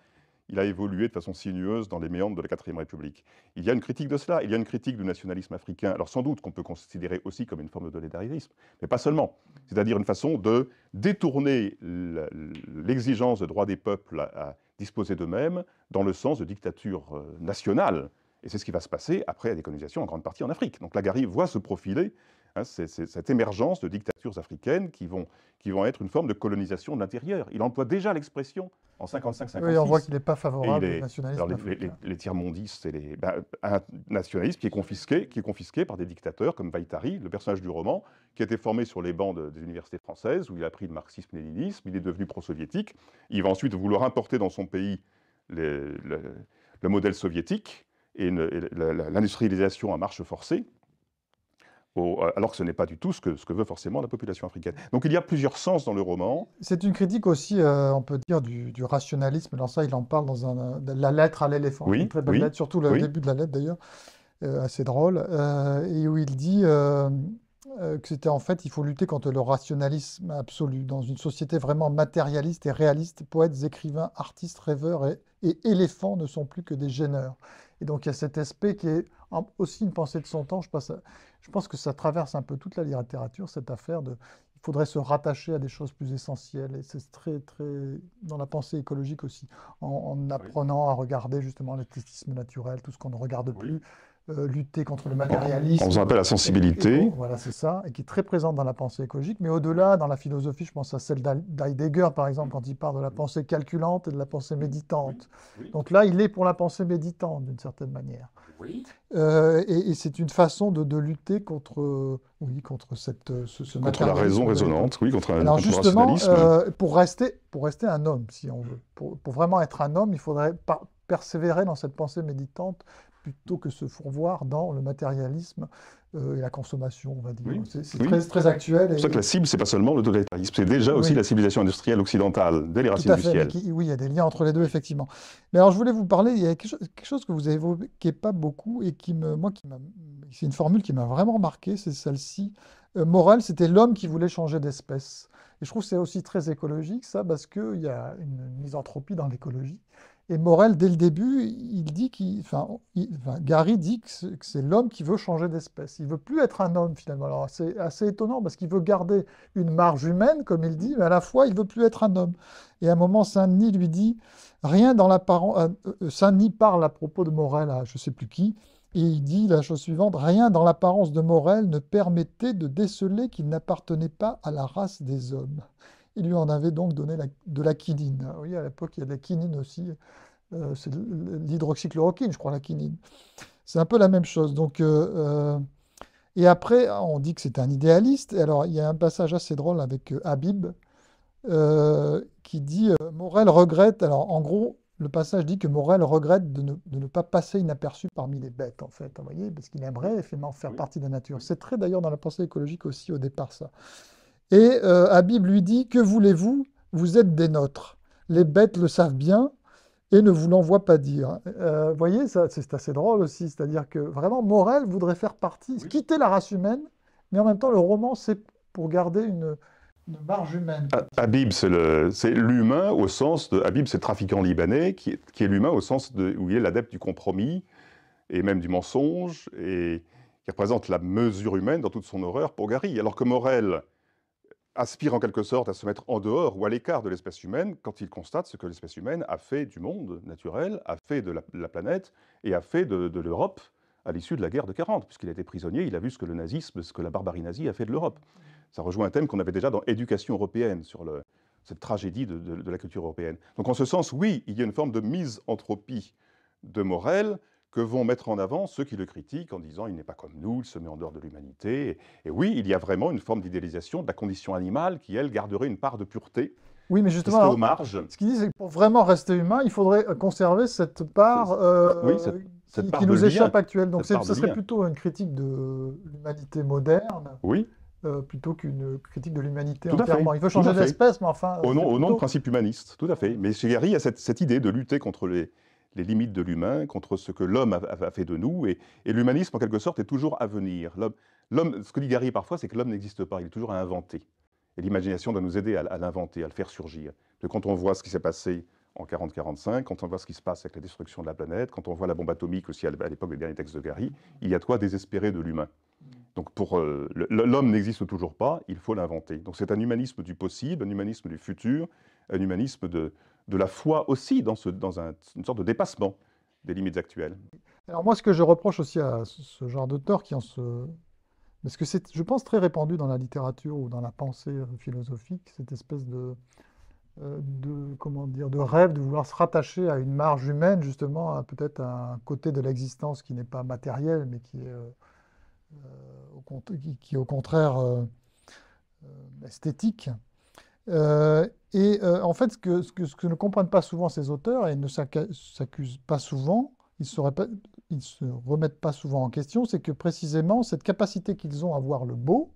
il a évolué de façon sinueuse dans les méandres de la 4 République. Il y a une critique de cela, il y a une critique du nationalisme africain, alors sans doute qu'on peut considérer aussi comme une forme de solidarisme, mais pas seulement, c'est-à-dire une façon de détourner l'exigence de droit des peuples à disposer d'eux-mêmes dans le sens de dictature euh, nationale. Et c'est ce qui va se passer après la décolonisation en grande partie en Afrique. Donc Lagarry voit se profiler hein, cette émergence de dictatures africaines vont, qui vont être une forme de colonisation de l'intérieur. Il emploie déjà l'expression en 55-56. Oui, on voit qu'il n'est pas favorable au nationalistes. Les, les, tiers-mondistes, et les, bah, nationalisme qui est, confisqué, qui est confisqué par des dictateurs comme Vaitari, le personnage du roman, qui a été formé sur les bancs des universités françaises, où il a appris le marxisme-léninisme, il est devenu pro-soviétique. Il va ensuite vouloir importer dans son pays le, modèle soviétique et, l'industrialisation à marche forcée. Euh, alors que ce n'est pas du tout ce que, veut forcément la population africaine. Donc il y a plusieurs sens dans le roman. C'est une critique aussi, euh, on peut dire, du, rationalisme. Dans ça, il en parle dans la lettre à l'éléphant. Oui, surtout le début de la lettre d'ailleurs, euh, assez drôle, et où il dit que c'était en fait, il faut lutter contre le rationalisme absolu dans une société vraiment matérialiste et réaliste. Poètes, écrivains, artistes, rêveurs et éléphants ne sont plus que des gêneurs. Et donc il y a cet aspect qui est aussi une pensée de son temps. Je, pense, que ça traverse un peu toute la littérature, cette affaire de... Il faudrait se rattacher à des choses plus essentielles. Et c'est très, très dans la pensée écologique aussi, en, apprenant à regarder justement l'esthétisme naturel, tout ce qu'on ne regarde plus. Euh, lutter contre le matérialisme. On appelle la sensibilité. voilà, c'est ça, et qui est très présente dans la pensée écologique, mais au-delà, dans la philosophie, je pense à celle d'Heidegger, par exemple, quand il parle de la pensée calculante et de la pensée méditante. Donc là, il est pour la pensée méditante, d'une certaine manière. Euh, et, c'est une façon de, lutter contre, euh, oui, contre cette, ce, matérialisme. contre la raison résonante, oui, contre un Alors justement, pour rester, pour rester un homme, si on veut, pour, pour vraiment être un homme, il faudrait persévérer dans cette pensée méditante plutôt que se fourvoir dans le matérialisme euh, et la consommation, on va dire. C'est très, très, actuel. C'est pour que la cible, n'est pas seulement le totalitarisme, c'est déjà aussi la civilisation industrielle occidentale, dès les racines du ciel. oui, il y a des liens entre les deux, effectivement. Mais alors, je voulais vous parler, il y a quelque chose, que vous évoquez pas beaucoup et qui me, moi, qui c'est une formule qui m'a vraiment marqué, c'est celle-ci. Euh, moral, c'était l'homme qui voulait changer d'espèce. Et je trouve que c'est aussi très écologique, ça, parce qu'il y a une misanthropie dans l'écologie. Et Morel, dès le début, il dit qu'il, enfin, Gary dit que c'est l'homme qui veut changer d'espèce. Il veut plus être un homme finalement. Alors c'est assez étonnant parce qu'il veut garder une marge humaine, comme il dit, mais à la fois il veut plus être un homme. Et à un moment, Saint-Denis lui dit rien dans l'apparence. Euh, euh, Saint-Denis parle à propos de Morel à je sais plus qui, et il dit la chose suivante rien dans l'apparence de Morel ne permettait de déceler qu'il n'appartenait pas à la race des hommes. Il lui en avait donc donné de la quinine. Vous ah voyez, à l'époque, il y a de la quinine aussi. Euh, c'est l'hydroxychloroquine, je crois, la quinine. C'est un peu la même chose. Donc, euh, euh, et après, on dit que c'est un idéaliste. Et alors, il y a un passage assez drôle avec euh, Habib qui dit Morel regrette. Alors, en gros, le passage dit que Morel regrette de ne, pas passer inaperçu parmi les bêtes, en fait, vous voyez, parce qu'il aimerait effectivement faire partie de la nature. C'est très d'ailleurs dans la pensée écologique aussi au départ ça. Et euh, Habib lui dit Que voulez-vous Vous êtes des nôtres. Les bêtes le savent bien et ne vous l'envoient pas dire. Euh, vous voyez, c'est assez drôle aussi, c'est-à-dire que vraiment, Morel voudrait faire partie, quitter la race humaine, mais en même temps, le roman, c'est pour garder une, marge humaine. Ah, Habib, c'est l'humain au sens de... Habib, c'est trafiquant libanais, qui est, l'humain au sens où il est l'adepte du compromis, et même du mensonge, et qui représente la mesure humaine dans toute son horreur pour Gary. Alors que Morel, aspire en quelque sorte à se mettre en dehors ou à l'écart de l'espèce humaine quand il constate ce que l'espèce humaine a fait du monde naturel, a fait de la, planète et a fait de, l'Europe à l'issue de la guerre de 40, puisqu'il a été prisonnier, il a vu ce que le nazisme, ce que la barbarie nazie a fait de l'Europe. Mmh. Ça rejoint un thème qu'on avait déjà dans Éducation européenne sur cette tragédie de, la culture européenne. Donc en ce sens, oui, il y a une forme de mise entropie de Morel que vont mettre en avant ceux qui le critiquent en disant il n'est pas comme nous, il se met en dehors de l'humanité. Et oui, il y a vraiment une forme d'idéalisation de la condition animale qui, elle, garderait une part de pureté. Oui, mais justement, ce qu'il dit, c'est que pour vraiment rester humain, il faudrait conserver cette part, euh, qui, nous échappe actuelle. Donc, ce serait plutôt une critique de l'humanité moderne. Oui. Euh, plutôt qu'une critique de l'humanité entièrement. Il veut changer d'espèce, mais enfin... Au nom, au nom de principe humaniste, tout à fait. Mais chez Gary, il y a cette idée de lutter contre les, les limites de l'humain, contre ce que l'homme a, fait de nous. Et, l'humanisme, en quelque sorte, est toujours à venir. L'homme, ce que dit Gary parfois, c'est que l'homme n'existe pas, il est toujours à inventer. Et l'imagination doit nous aider à, l'inventer, à le faire surgir. De quand on voit ce qui s'est passé en 40-45, quand on voit ce qui se passe avec la destruction de la planète, quand on voit la bombe atomique aussi à l'époque des derniers textes de Gary, il y a quoi désespérer de l'humain. Donc pour euh, l'homme n'existe toujours pas, il faut l'inventer. Donc c'est un humanisme du possible, un humanisme du futur, un humanisme de, de la foi aussi dans, ce, dans une sorte de dépassement des limites actuelles. Alors moi, ce que je reproche aussi à ce genre d'auteur qui en se... Parce que c'est, je pense, très répandu dans la littérature ou dans la pensée euh, philosophique, cette espèce de, euh, de, comment dire, de rêve de vouloir se rattacher à une marge humaine, justement, à peut-être à un côté de l'existence qui n'est pas matériel, mais qui est, euh, au, qui, au contraire esthétique. Euh, et euh, en fait, ce que, ce, que, ne comprennent pas souvent ces auteurs, et ne s'accusent pas souvent, ils ne se, remettent pas souvent en question, c'est que précisément cette capacité qu'ils ont à voir le beau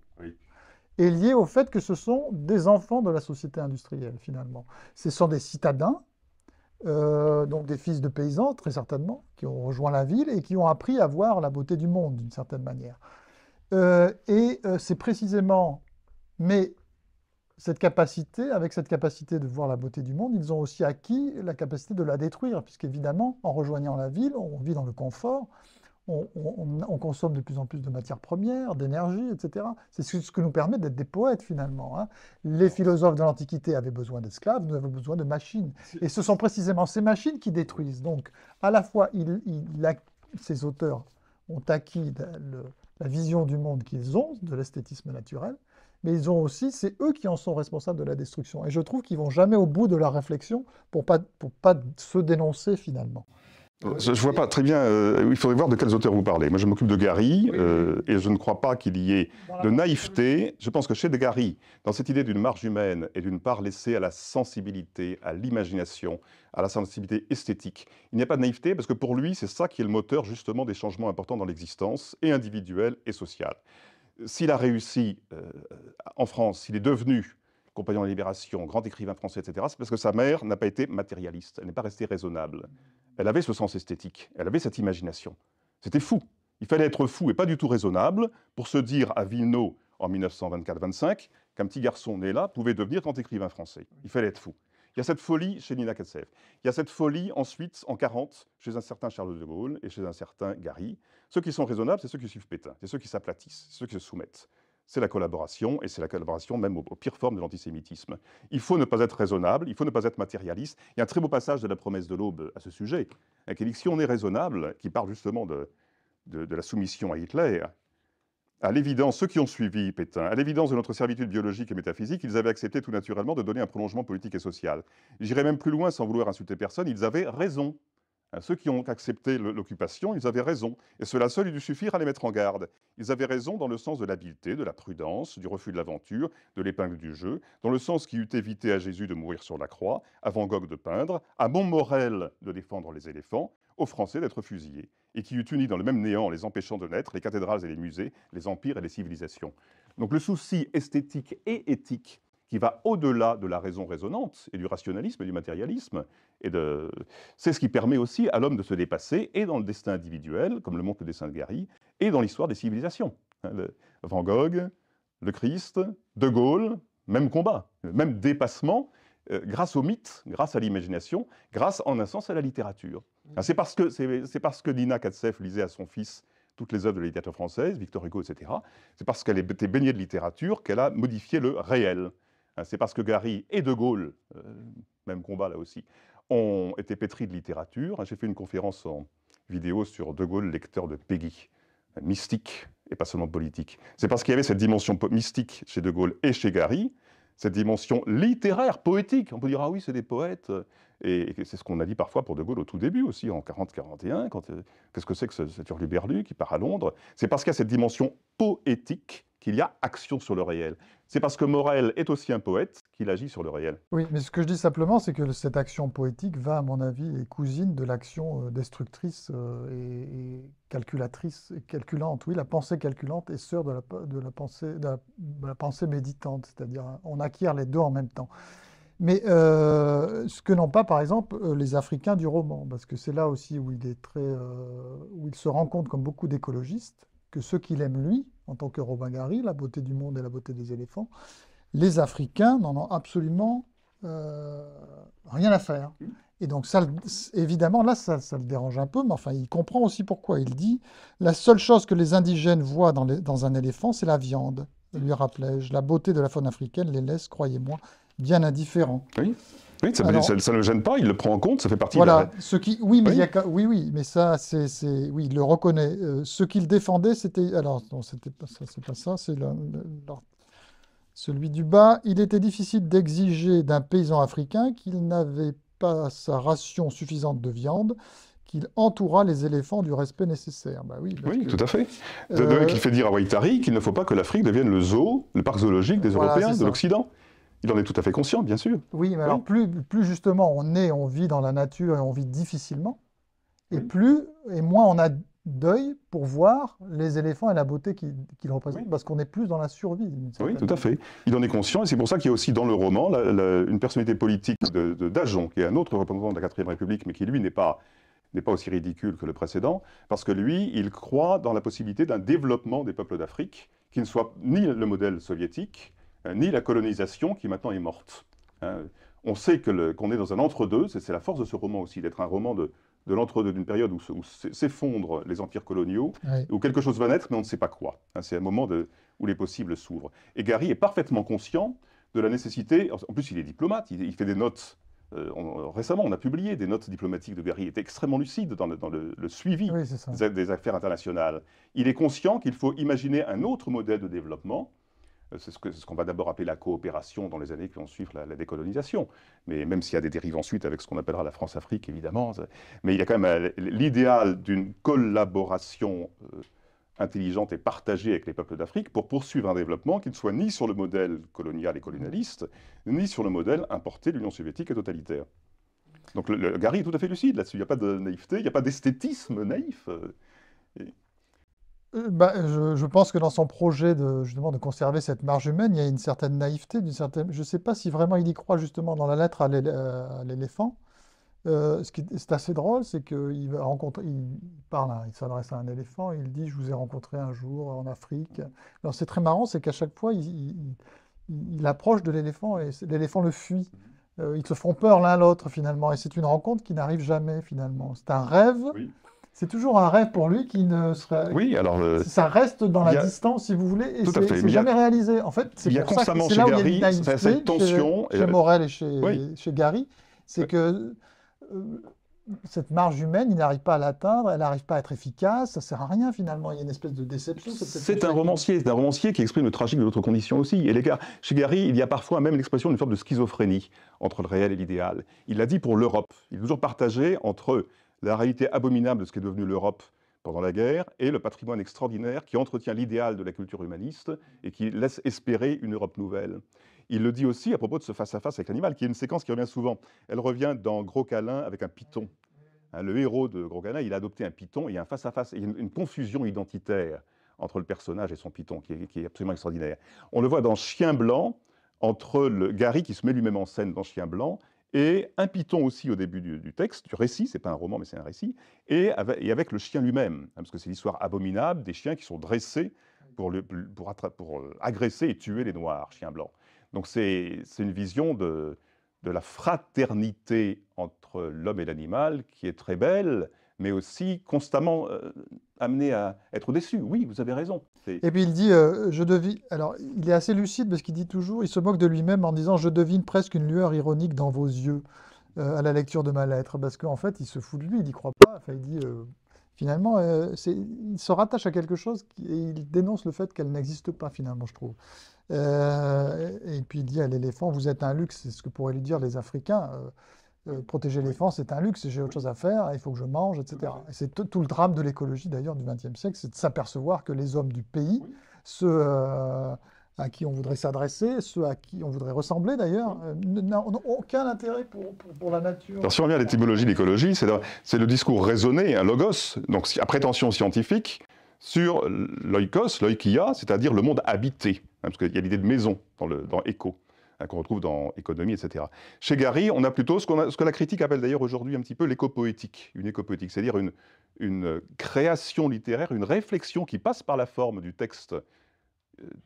est liée au fait que ce sont des enfants de la société industrielle, finalement. Ce sont des citadins, euh, donc des fils de paysans, très certainement, qui ont rejoint la ville et qui ont appris à voir la beauté du monde, d'une certaine manière. et c'est précisément, mais cette capacité, avec cette capacité de voir la beauté du monde, ils ont aussi acquis la capacité de la détruire, puisqu'évidemment, en rejoignant la ville, on vit dans le confort, on, consomme de plus en plus de matières premières, d'énergie, etc. C'est ce que nous permet d'être des poètes, finalement. Hein. Les philosophes de l'Antiquité avaient besoin d'esclaves, nous avons besoin de machines. Et ce sont précisément ces machines qui détruisent. Donc, à la fois, ces auteurs ont acquis la vision du monde qu'ils ont, de l'esthétisme naturel, mais ils ont aussi, c'est eux qui en sont responsables de la destruction. Et je trouve qu'ils vont jamais au bout de la réflexion pour pas, pour pas se dénoncer finalement. Euh, je ne vois pas très bien. Euh, il faudrait voir de quels auteurs vous parlez. Moi, je m'occupe de Gary euh, et je ne crois pas qu'il y ait de naïveté. Je pense que chez de Gary, dans cette idée d'une marge humaine et d'une part laissée à la sensibilité, à l'imagination, à la sensibilité esthétique, il n'y a pas de naïveté parce que pour lui, c'est ça qui est le moteur justement des changements importants dans l'existence et individuelle et sociale. S'il a réussi euh, en France, s'il est devenu compagnon de Libération, grand écrivain français, etc., c'est parce que sa mère n'a pas été matérialiste, elle n'est pas restée raisonnable. Elle avait ce sens esthétique, elle avait cette imagination. C'était fou. Il fallait être fou et pas du tout raisonnable pour se dire à Villeneuve en 1924-25 qu'un petit garçon né là pouvait devenir grand écrivain français. Il fallait être fou. Il y a cette folie chez Nina Katsev. Il y a cette folie ensuite en 40 chez un certain Charles de Gaulle et chez un certain Gary. Ceux qui sont raisonnables, c'est ceux qui suivent Pétain, c'est ceux qui s'aplatissent, ceux qui se soumettent. C'est la collaboration, et c'est la collaboration même aux, pires formes de l'antisémitisme. Il faut ne pas être raisonnable, il faut ne pas être matérialiste. Il y a un très beau passage de la promesse de l'aube à ce sujet, qui dit que si on est raisonnable, qui part justement de la soumission à Hitler, à l'évidence, ceux qui ont suivi Pétain, à l'évidence de notre servitude biologique et métaphysique, ils avaient accepté tout naturellement de donner un prolongement politique et social. J'irai même plus loin sans vouloir insulter personne, ils avaient raison. Ceux qui ont accepté l'occupation, ils avaient raison, et cela seul eût dû suffire à les mettre en garde. Ils avaient raison dans le sens de l'habileté, de la prudence, du refus de l'aventure, de l'épingle du jeu, dans le sens qui eût évité à Jésus de mourir sur la croix, à Van Gogh de peindre, à Montmorel de défendre les éléphants, aux Français d'être fusillés, et qui eût uni dans le même néant, les empêchant de naître, les cathédrales et les musées, les empires et les civilisations. Donc le souci esthétique et éthique qui va au-delà de la raison résonante et du rationalisme et du matérialisme. Et de... C'est ce qui permet aussi à l'homme de se dépasser, et dans le destin individuel, comme le montre le dessin de Gary, et dans l'histoire des civilisations. Hein, Van Gogh, le Christ, De Gaulle, même combat, même dépassement, euh, grâce au mythe, grâce à l'imagination, grâce en un sens à la littérature. Hein, c'est parce, que, c'est parce que Nina Katsef lisait à son fils toutes les œuvres de la littérature française, Victor Hugo, etc. C'est parce qu'elle était baignée de littérature qu'elle a modifié le réel. Euh, c'est parce que Gary et De Gaulle, euh, même combat là aussi, ont été pétris de littérature. J'ai fait une conférence en vidéo sur De Gaulle, lecteur de Peggy, euh, mystique et pas seulement politique. C'est parce qu'il y avait cette dimension mystique chez De Gaulle et chez Gary, cette dimension littéraire, poétique. On peut dire, ah oui, c'est des poètes. Et c'est ce qu'on a dit parfois pour De Gaulle au tout début aussi, en 40-41. Qu'est-ce que c'est que ce, hurluberlu qui part à Londres C'est parce qu'il y a cette dimension poétique qu'il y a action sur le réel. C'est parce que Morel est aussi un poète qu'il agit sur le réel. Oui, mais ce que je dis simplement, c'est que cette action poétique va, à mon avis, est cousine de l'action euh, destructrice euh, et, calculatrice, et calculante. Oui, la pensée calculante est sœur de la, pensée, méditante, c'est-à-dire hein, on acquiert les deux en même temps. Mais euh, ce que n'ont pas, par exemple, les Africains du roman, parce que c'est là aussi où il, est très, où il se rencontrent comme beaucoup d'écologistes, que ceux qu'il aime lui, en tant que Robin Gary, la beauté du monde et la beauté des éléphants, les Africains n'en ont absolument euh, rien à faire. Et donc, évidemment, là, ça, le dérange un peu, mais enfin, il comprend aussi pourquoi. Il dit La seule chose que les indigènes voient dans, dans un éléphant, c'est la viande, lui rappelais-je. La beauté de la faune africaine les laisse, croyez-moi, bien indifférents. Oui. Oui, ça ne le gêne pas, il le prend en compte, ça fait partie de la... ce qui, oui, mais oui, mais ça, c'est, oui, il le reconnaît. Euh, ce qu'il défendait, c'était... Alors, non, c'était pas ça, c'est pas ça, c'est celui du bas. Il était difficile d'exiger d'un paysan africain qu'il n'avait pas sa ration suffisante de viande qu'il entoura les éléphants du respect nécessaire. Bah oui, tout à fait. De, euh, qu'il fait dire à Waitari qu'il ne faut pas que l'Afrique devienne le zoo, le parc zoologique des Européens, de l'Occident. Il en est tout à fait conscient, bien sûr. Oui, mais alors plus, justement on est, on vit dans la nature et on vit difficilement, et plus et moins on a d'œil pour voir les éléphants et la beauté qu'ils représentent, parce qu'on est plus dans la survie. Oui, tout à fait. Il en est conscient, et c'est pour ça qu'il y a aussi dans le roman une personnalité politique de, de Dajon, qui est un autre représentant de la 4ème République, mais qui lui n'est pas n'est pas aussi ridicule que le précédent, parce que lui, il croit dans la possibilité d'un développement des peuples d'Afrique qui ne soit ni le modèle soviétique, euh, ni la colonisation qui maintenant est morte. Hein. On sait qu'on est dans un entre-deux, c'est la force de ce roman aussi, d'être un roman de, de l'entre-deux, d'une période où, s'effondrent les empires coloniaux, où quelque chose va naître, mais on ne sait pas quoi. Hein, c'est un moment où les possibles s'ouvrent. Et Gary est parfaitement conscient de la nécessité, en plus il est diplomate, il, fait des notes euh, récemment, on a publié des notes diplomatiques de Gary. Il était extrêmement lucide dans le, suivi des, affaires internationales. Il est conscient qu'il faut imaginer un autre modèle de développement euh, c'est ce qu'on va d'abord appeler la coopération dans les années qui vont suivre la, décolonisation. Mais même s'il y a des dérives ensuite avec ce qu'on appellera la France-Afrique, évidemment. Mais il y a quand même euh, l'idéal d'une collaboration euh, intelligente et partagée avec les peuples d'Afrique pour poursuivre un développement qui ne soit ni sur le modèle colonial et colonialiste, ni sur le modèle importé de l'Union soviétique et totalitaire. Donc le, Gary est tout à fait lucide là-dessus. Il n'y a pas de naïveté, il n'y a pas d'esthétisme naïf. Euh, bah, je, pense que dans son projet de, justement de conserver cette marge humaine, il y a une certaine naïveté, une certaine... je ne sais pas si vraiment il y croit justement dans la lettre à euh, l'éléphant. Euh, ce qui est assez drôle, c'est qu'il va il parle, il s'adresse à un éléphant, il dit je vous ai rencontré un jour en Afrique. Alors c'est très marrant, c'est qu'à chaque fois il, approche de l'éléphant et l'éléphant le fuit. Mhm. ils se font peur l'un l'autre finalement et c'est une rencontre qui n'arrive jamais finalement. C'est un rêve. Oui c'est toujours un rêve pour lui qui ne serait. Oui, alors. Euh, ça reste dans la distance, si vous voulez, et c'est jamais réalisé. En fait, c'est pour ça que c'est là où il y a tension. Chez, chez, Morel et chez, Gary, c'est que. Euh, cette marge humaine, il n'arrive pas à l'atteindre, elle n'arrive pas à être efficace, ça sert à rien finalement, il y a une espèce de déception. C'est un romancier, c'est un romancier qui exprime le tragique de notre condition aussi. Et les gars, chez Gary, il y a parfois même l'expression d'une forme de schizophrénie entre le réel et l'idéal. Il l'a dit pour l'Europe, il est toujours partagé entre la réalité abominable de ce qui est devenu l'Europe pendant la guerre et le patrimoine extraordinaire qui entretient l'idéal de la culture humaniste et qui laisse espérer une Europe nouvelle. Il le dit aussi à propos de ce face-à-face avec l'animal, qui est une séquence qui revient souvent. Elle revient dans Gros câlin avec un python. Hein, le héros de Gros câlin, il a adopté un python et un face-à-face, il y a une confusion identitaire entre le personnage et son python, qui est, absolument extraordinaire. On le voit dans Chien blanc, entre le Gary qui se met lui-même en scène dans Chien blanc et un python aussi au début du, texte, du récit, c'est pas un roman mais c'est un récit, et avec, le chien lui-même, hein, parce que c'est l'histoire abominable des chiens qui sont dressés pour, euh, agresser et tuer les noirs, chiens blancs. Donc c'est une vision de la fraternité entre l'homme et l'animal qui est très belle, mais aussi constamment euh, amené à être déçu. Oui, vous avez raison. Et puis il dit, euh, je devine. Alors, il est assez lucide parce qu'il dit toujours, il se moque de lui-même en disant, je devine presque une lueur ironique dans vos yeux euh, à la lecture de ma lettre, parce qu'en fait, il se fout de lui, il n'y croit pas. Enfin, il dit, finalement, il se rattache à quelque chose et il dénonce le fait qu'elle n'existe pas, finalement, je trouve. et puis il dit à l'éléphant, vous êtes un luxe, c'est ce que pourraient lui dire les Africains. Euh, protéger les c'est un luxe, j'ai autre chose à faire, il faut que je mange, etc. c'est tout le drame de l'écologie d'ailleurs du XXe siècle, c'est de s'apercevoir que les hommes du pays, ceux euh, à qui on voudrait s'adresser, ceux à qui on voudrait ressembler d'ailleurs, euh, n'ont aucun intérêt pour, la nature. Alors si on revient à l'étymologie de l'écologie, c'est le discours raisonné, un logos, donc à prétention scientifique, sur l'oikos, l'oikia, c'est-à-dire le monde habité, hein, parce qu'il y a l'idée de maison dans, le, dans Hein, qu'on retrouve dans économie, etc. Chez Gary, on a plutôt ce, que la critique appelle d'ailleurs aujourd'hui un petit peu l'éco-poétique. une poétique c'est-à-dire une création littéraire, une réflexion qui passe par la forme du texte euh,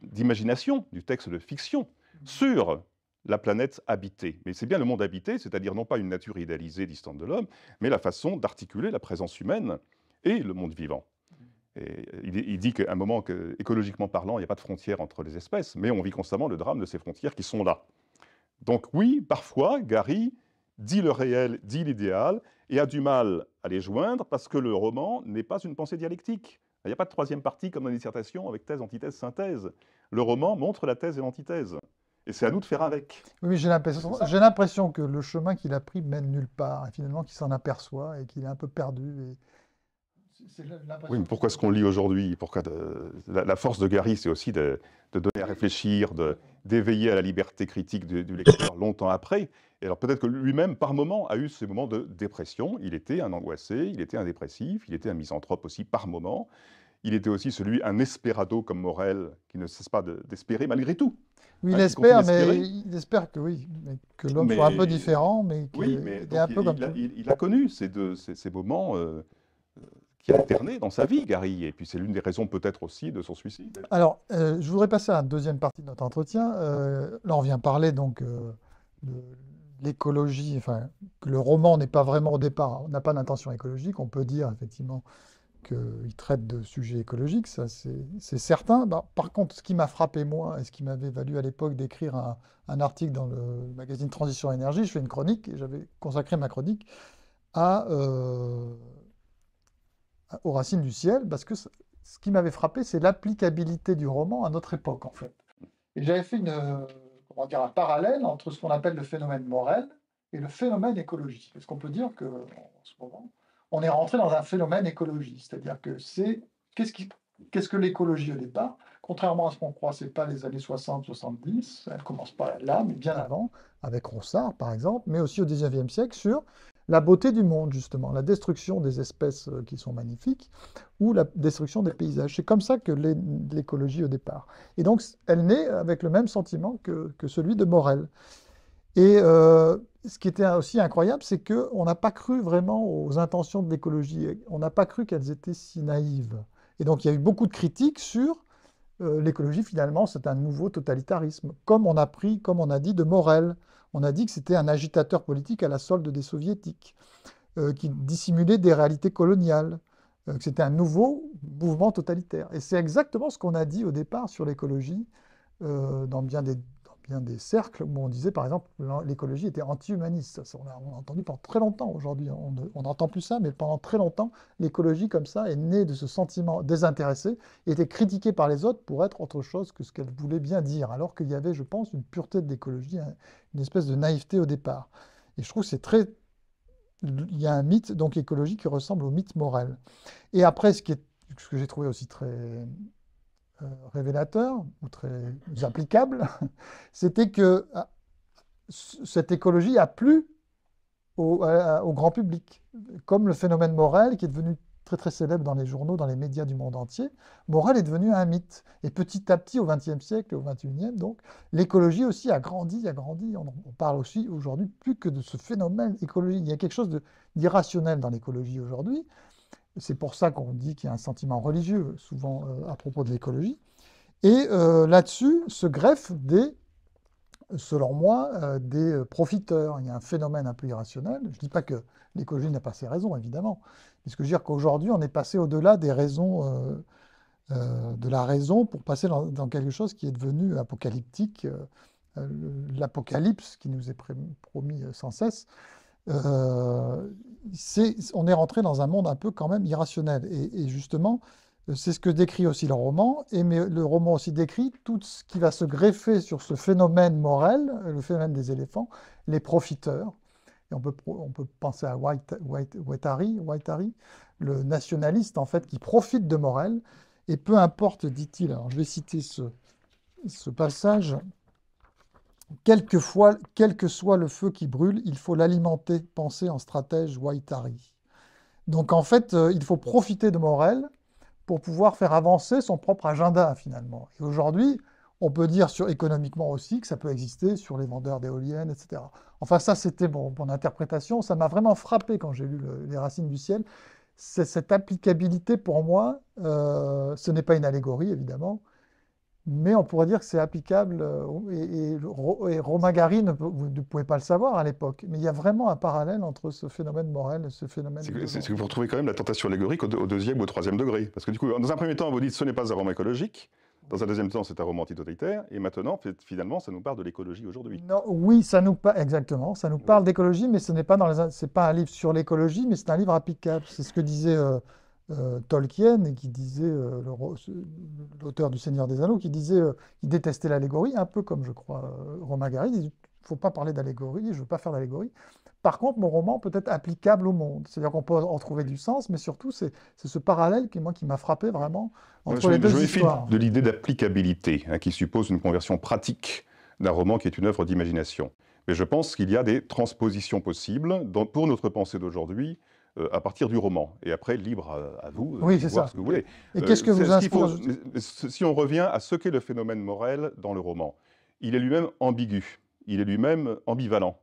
d'imagination, du texte de fiction, sur la planète habitée. Mais c'est bien le monde habité, c'est-à-dire non pas une nature idéalisée distante de l'homme, mais la façon d'articuler la présence humaine et le monde vivant. Euh, il, dit qu'à un moment, écologiquement parlant, il n'y a pas de frontières entre les espèces, mais on vit constamment le drame de ces frontières qui sont là. Donc oui, parfois, Gary dit le réel, dit l'idéal, et a du mal à les joindre parce que le roman n'est pas une pensée dialectique. Il n'y a pas de troisième partie comme dans une dissertation avec thèse, antithèse, synthèse. Le roman montre la thèse et l'antithèse. Et c'est à nous de faire avec. Oui, j'ai l'impression que le chemin qu'il a pris mène nulle part, et finalement qu'il s'en aperçoit et qu'il est un peu perdu. Et oui, mais pourquoi ce qu'on lit aujourd'hui Pourquoi la, force de Gary, c'est aussi de, donner à réfléchir, d'éveiller à la liberté critique du, lecteur longtemps après. Et alors peut-être que lui-même, par moment, a eu ces moments de dépression. Il était un angoissé, il était un dépressif, il était un misanthrope aussi par moment. Il était aussi celui, un espérado comme Morel, qui ne cesse pas d'espérer malgré tout. Oui, il espère, mais il espère que oui, que l'homme soit un peu différent, mais qu'il oui, un il, peu comme a, il, a connu ces, deux, ces, moments. Euh, qui alternait dans sa vie, Gary. Et puis c'est l'une des raisons peut-être aussi de son suicide. Alors, euh, je voudrais passer à la deuxième partie de notre entretien. Euh, là, on vient parler donc euh, de l'écologie, enfin, que le roman n'est pas vraiment au départ, on n'a pas d'intention écologique. On peut dire effectivement qu'il traite de sujets écologiques, ça c'est certain. Bah, par contre, ce qui m'a frappé moi et ce qui m'avait valu à l'époque d'écrire un, un, article dans le magazine Transition Énergie, je fais une chronique et j'avais consacré ma chronique à aux racines du ciel, parce que ce qui m'avait frappé, c'est l'applicabilité du roman à notre époque, en fait. Et j'avais fait une, comment dire, un parallèle entre ce qu'on appelle le phénomène Morel et le phénomène écologique. Est-ce qu'on peut dire que, en ce moment, on est rentré dans un phénomène écologique c'est-à-dire que c'est qu'est-ce ce que l'écologie au départ Contrairement à ce qu'on croit, c'est pas les années 60-70, elle commence pas là, mais bien avant, avec Ronsard par exemple, mais aussi au XIXe e siècle sur la beauté du monde, justement, la destruction des espèces euh, qui sont magnifiques ou la destruction des paysages. C'est comme ça que l'écologie au départ. Et donc, elle naît avec le même sentiment que, celui de Morel. Et euh, ce qui était aussi incroyable, c'est qu'on n'a pas cru vraiment aux intentions de l'écologie. On n'a pas cru qu'elles étaient si naïves. Et donc, il y a eu beaucoup de critiques sur euh, l'écologie, finalement, c'est un nouveau totalitarisme, comme on a pris, comme on a dit de Morel on a dit que c'était un agitateur politique à la solde des soviétiques, euh, qui dissimulait des réalités coloniales, euh, que c'était un nouveau mouvement totalitaire. Et c'est exactement ce qu'on a dit au départ sur l'écologie, euh, dans bien des bien des cercles où on disait par exemple l'écologie était anti-humaniste. On l'a entendu pendant très longtemps aujourd'hui, on n'entend plus ça, mais pendant très longtemps, l'écologie comme ça est née de ce sentiment désintéressé, et était critiquée par les autres pour être autre chose que ce qu'elle voulait bien dire, alors qu'il y avait, je pense, une pureté de l'écologie, une espèce de naïveté au départ. Et je trouve que c'est très... Il y a un mythe donc écologique qui ressemble au mythe moral. Et après, ce, qui est, ce que j'ai trouvé aussi très euh, révélateur ou très applicable, c'était que ah, cette écologie a plu au, grand public, comme le phénomène Morel qui est devenu très très célèbre dans les journaux, dans les médias du monde entier. Morel est devenu un mythe. Et petit à petit, au XXe siècle et au XXIe, donc, l'écologie aussi a grandi, a grandi. On, on parle aussi aujourd'hui plus que de ce phénomène écologique. Il y a quelque chose d'irrationnel dans l'écologie aujourd'hui, c'est pour ça qu'on dit qu'il y a un sentiment religieux, souvent euh, à propos de l'écologie. Et euh, là-dessus se greffent des selon moi, euh, des profiteurs. Il y a un phénomène un peu irrationnel. Je ne dis pas que l'écologie n'a pas ses raisons, évidemment. Mais ce que je veux dire qu'aujourd'hui, on est passé au-delà des raisons, de la raison pour passer dans, quelque chose qui est devenu apocalyptique. L'apocalypse qui nous est promis sans cesse euh, on est rentré dans un monde un peu quand même irrationnel. Et, justement, c'est ce que décrit aussi le roman, et mais le roman aussi décrit tout ce qui va se greffer sur ce phénomène moral, le phénomène des éléphants, les profiteurs. Et on peut, on peut penser à White, White, le nationaliste en fait qui profite de Morel, et peu importe, dit-il, je vais citer ce passage Quelquefois, quel que soit le feu qui brûle, il faut l'alimenter, penser en stratège Waitari. Donc en fait, euh, il faut profiter de Morel pour pouvoir faire avancer son propre agenda finalement. Et aujourd'hui, on peut dire sur, économiquement aussi que ça peut exister sur les vendeurs d'éoliennes, etc. Enfin, ça, c'était mon, mon, interprétation. Ça m'a vraiment frappé quand j'ai lu Les Racines du Ciel. cette applicabilité pour moi. Euh, ce n'est pas une allégorie, évidemment, mais on pourrait dire que c'est applicable, euh, et, et, et ne, vous ne pouvez pas le savoir à l'époque, mais il y a vraiment un parallèle entre ce phénomène moral et ce phénomène... C'est que vous retrouvez quand même la tentation allégorique au, deuxième ou au troisième degré, parce que du coup, dans un premier temps, vous dites ce n'est pas un roman écologique, dans un deuxième temps, c'est un roman antitotalitaire, et maintenant, finalement, ça nous parle de l'écologie aujourd'hui. Non, oui, ça nous parle, exactement, ça nous parle d'écologie, mais ce n'est pas dans c'est pas un livre sur l'écologie, mais c'est un livre applicable. C'est ce que disait... Euh, euh, Tolkien, qui disait, euh, l'auteur du Seigneur des Anneaux, qui disait, euh, qu'il détestait l'allégorie, un peu comme je crois Romain Gary, il ne faut pas parler d'allégorie, je ne veux pas faire d'allégorie. Par contre, mon roman peut être applicable au monde. C'est-à-dire qu'on peut en trouver du sens, mais surtout, c'est ce parallèle qui m'a qui frappé vraiment entre les deux histoires. de l'idée d'applicabilité, hein, qui suppose une conversion pratique d'un roman qui est une œuvre d'imagination. Mais je pense qu'il y a des transpositions possibles pour notre pensée d'aujourd'hui euh, à partir du roman. Et après, libre à, vous oui, de ce que vous voulez. Et qu'est-ce que euh, vous euh, Si on revient à ce qu'est le phénomène Morel dans le roman, il est lui-même ambigu, il est lui-même ambivalent.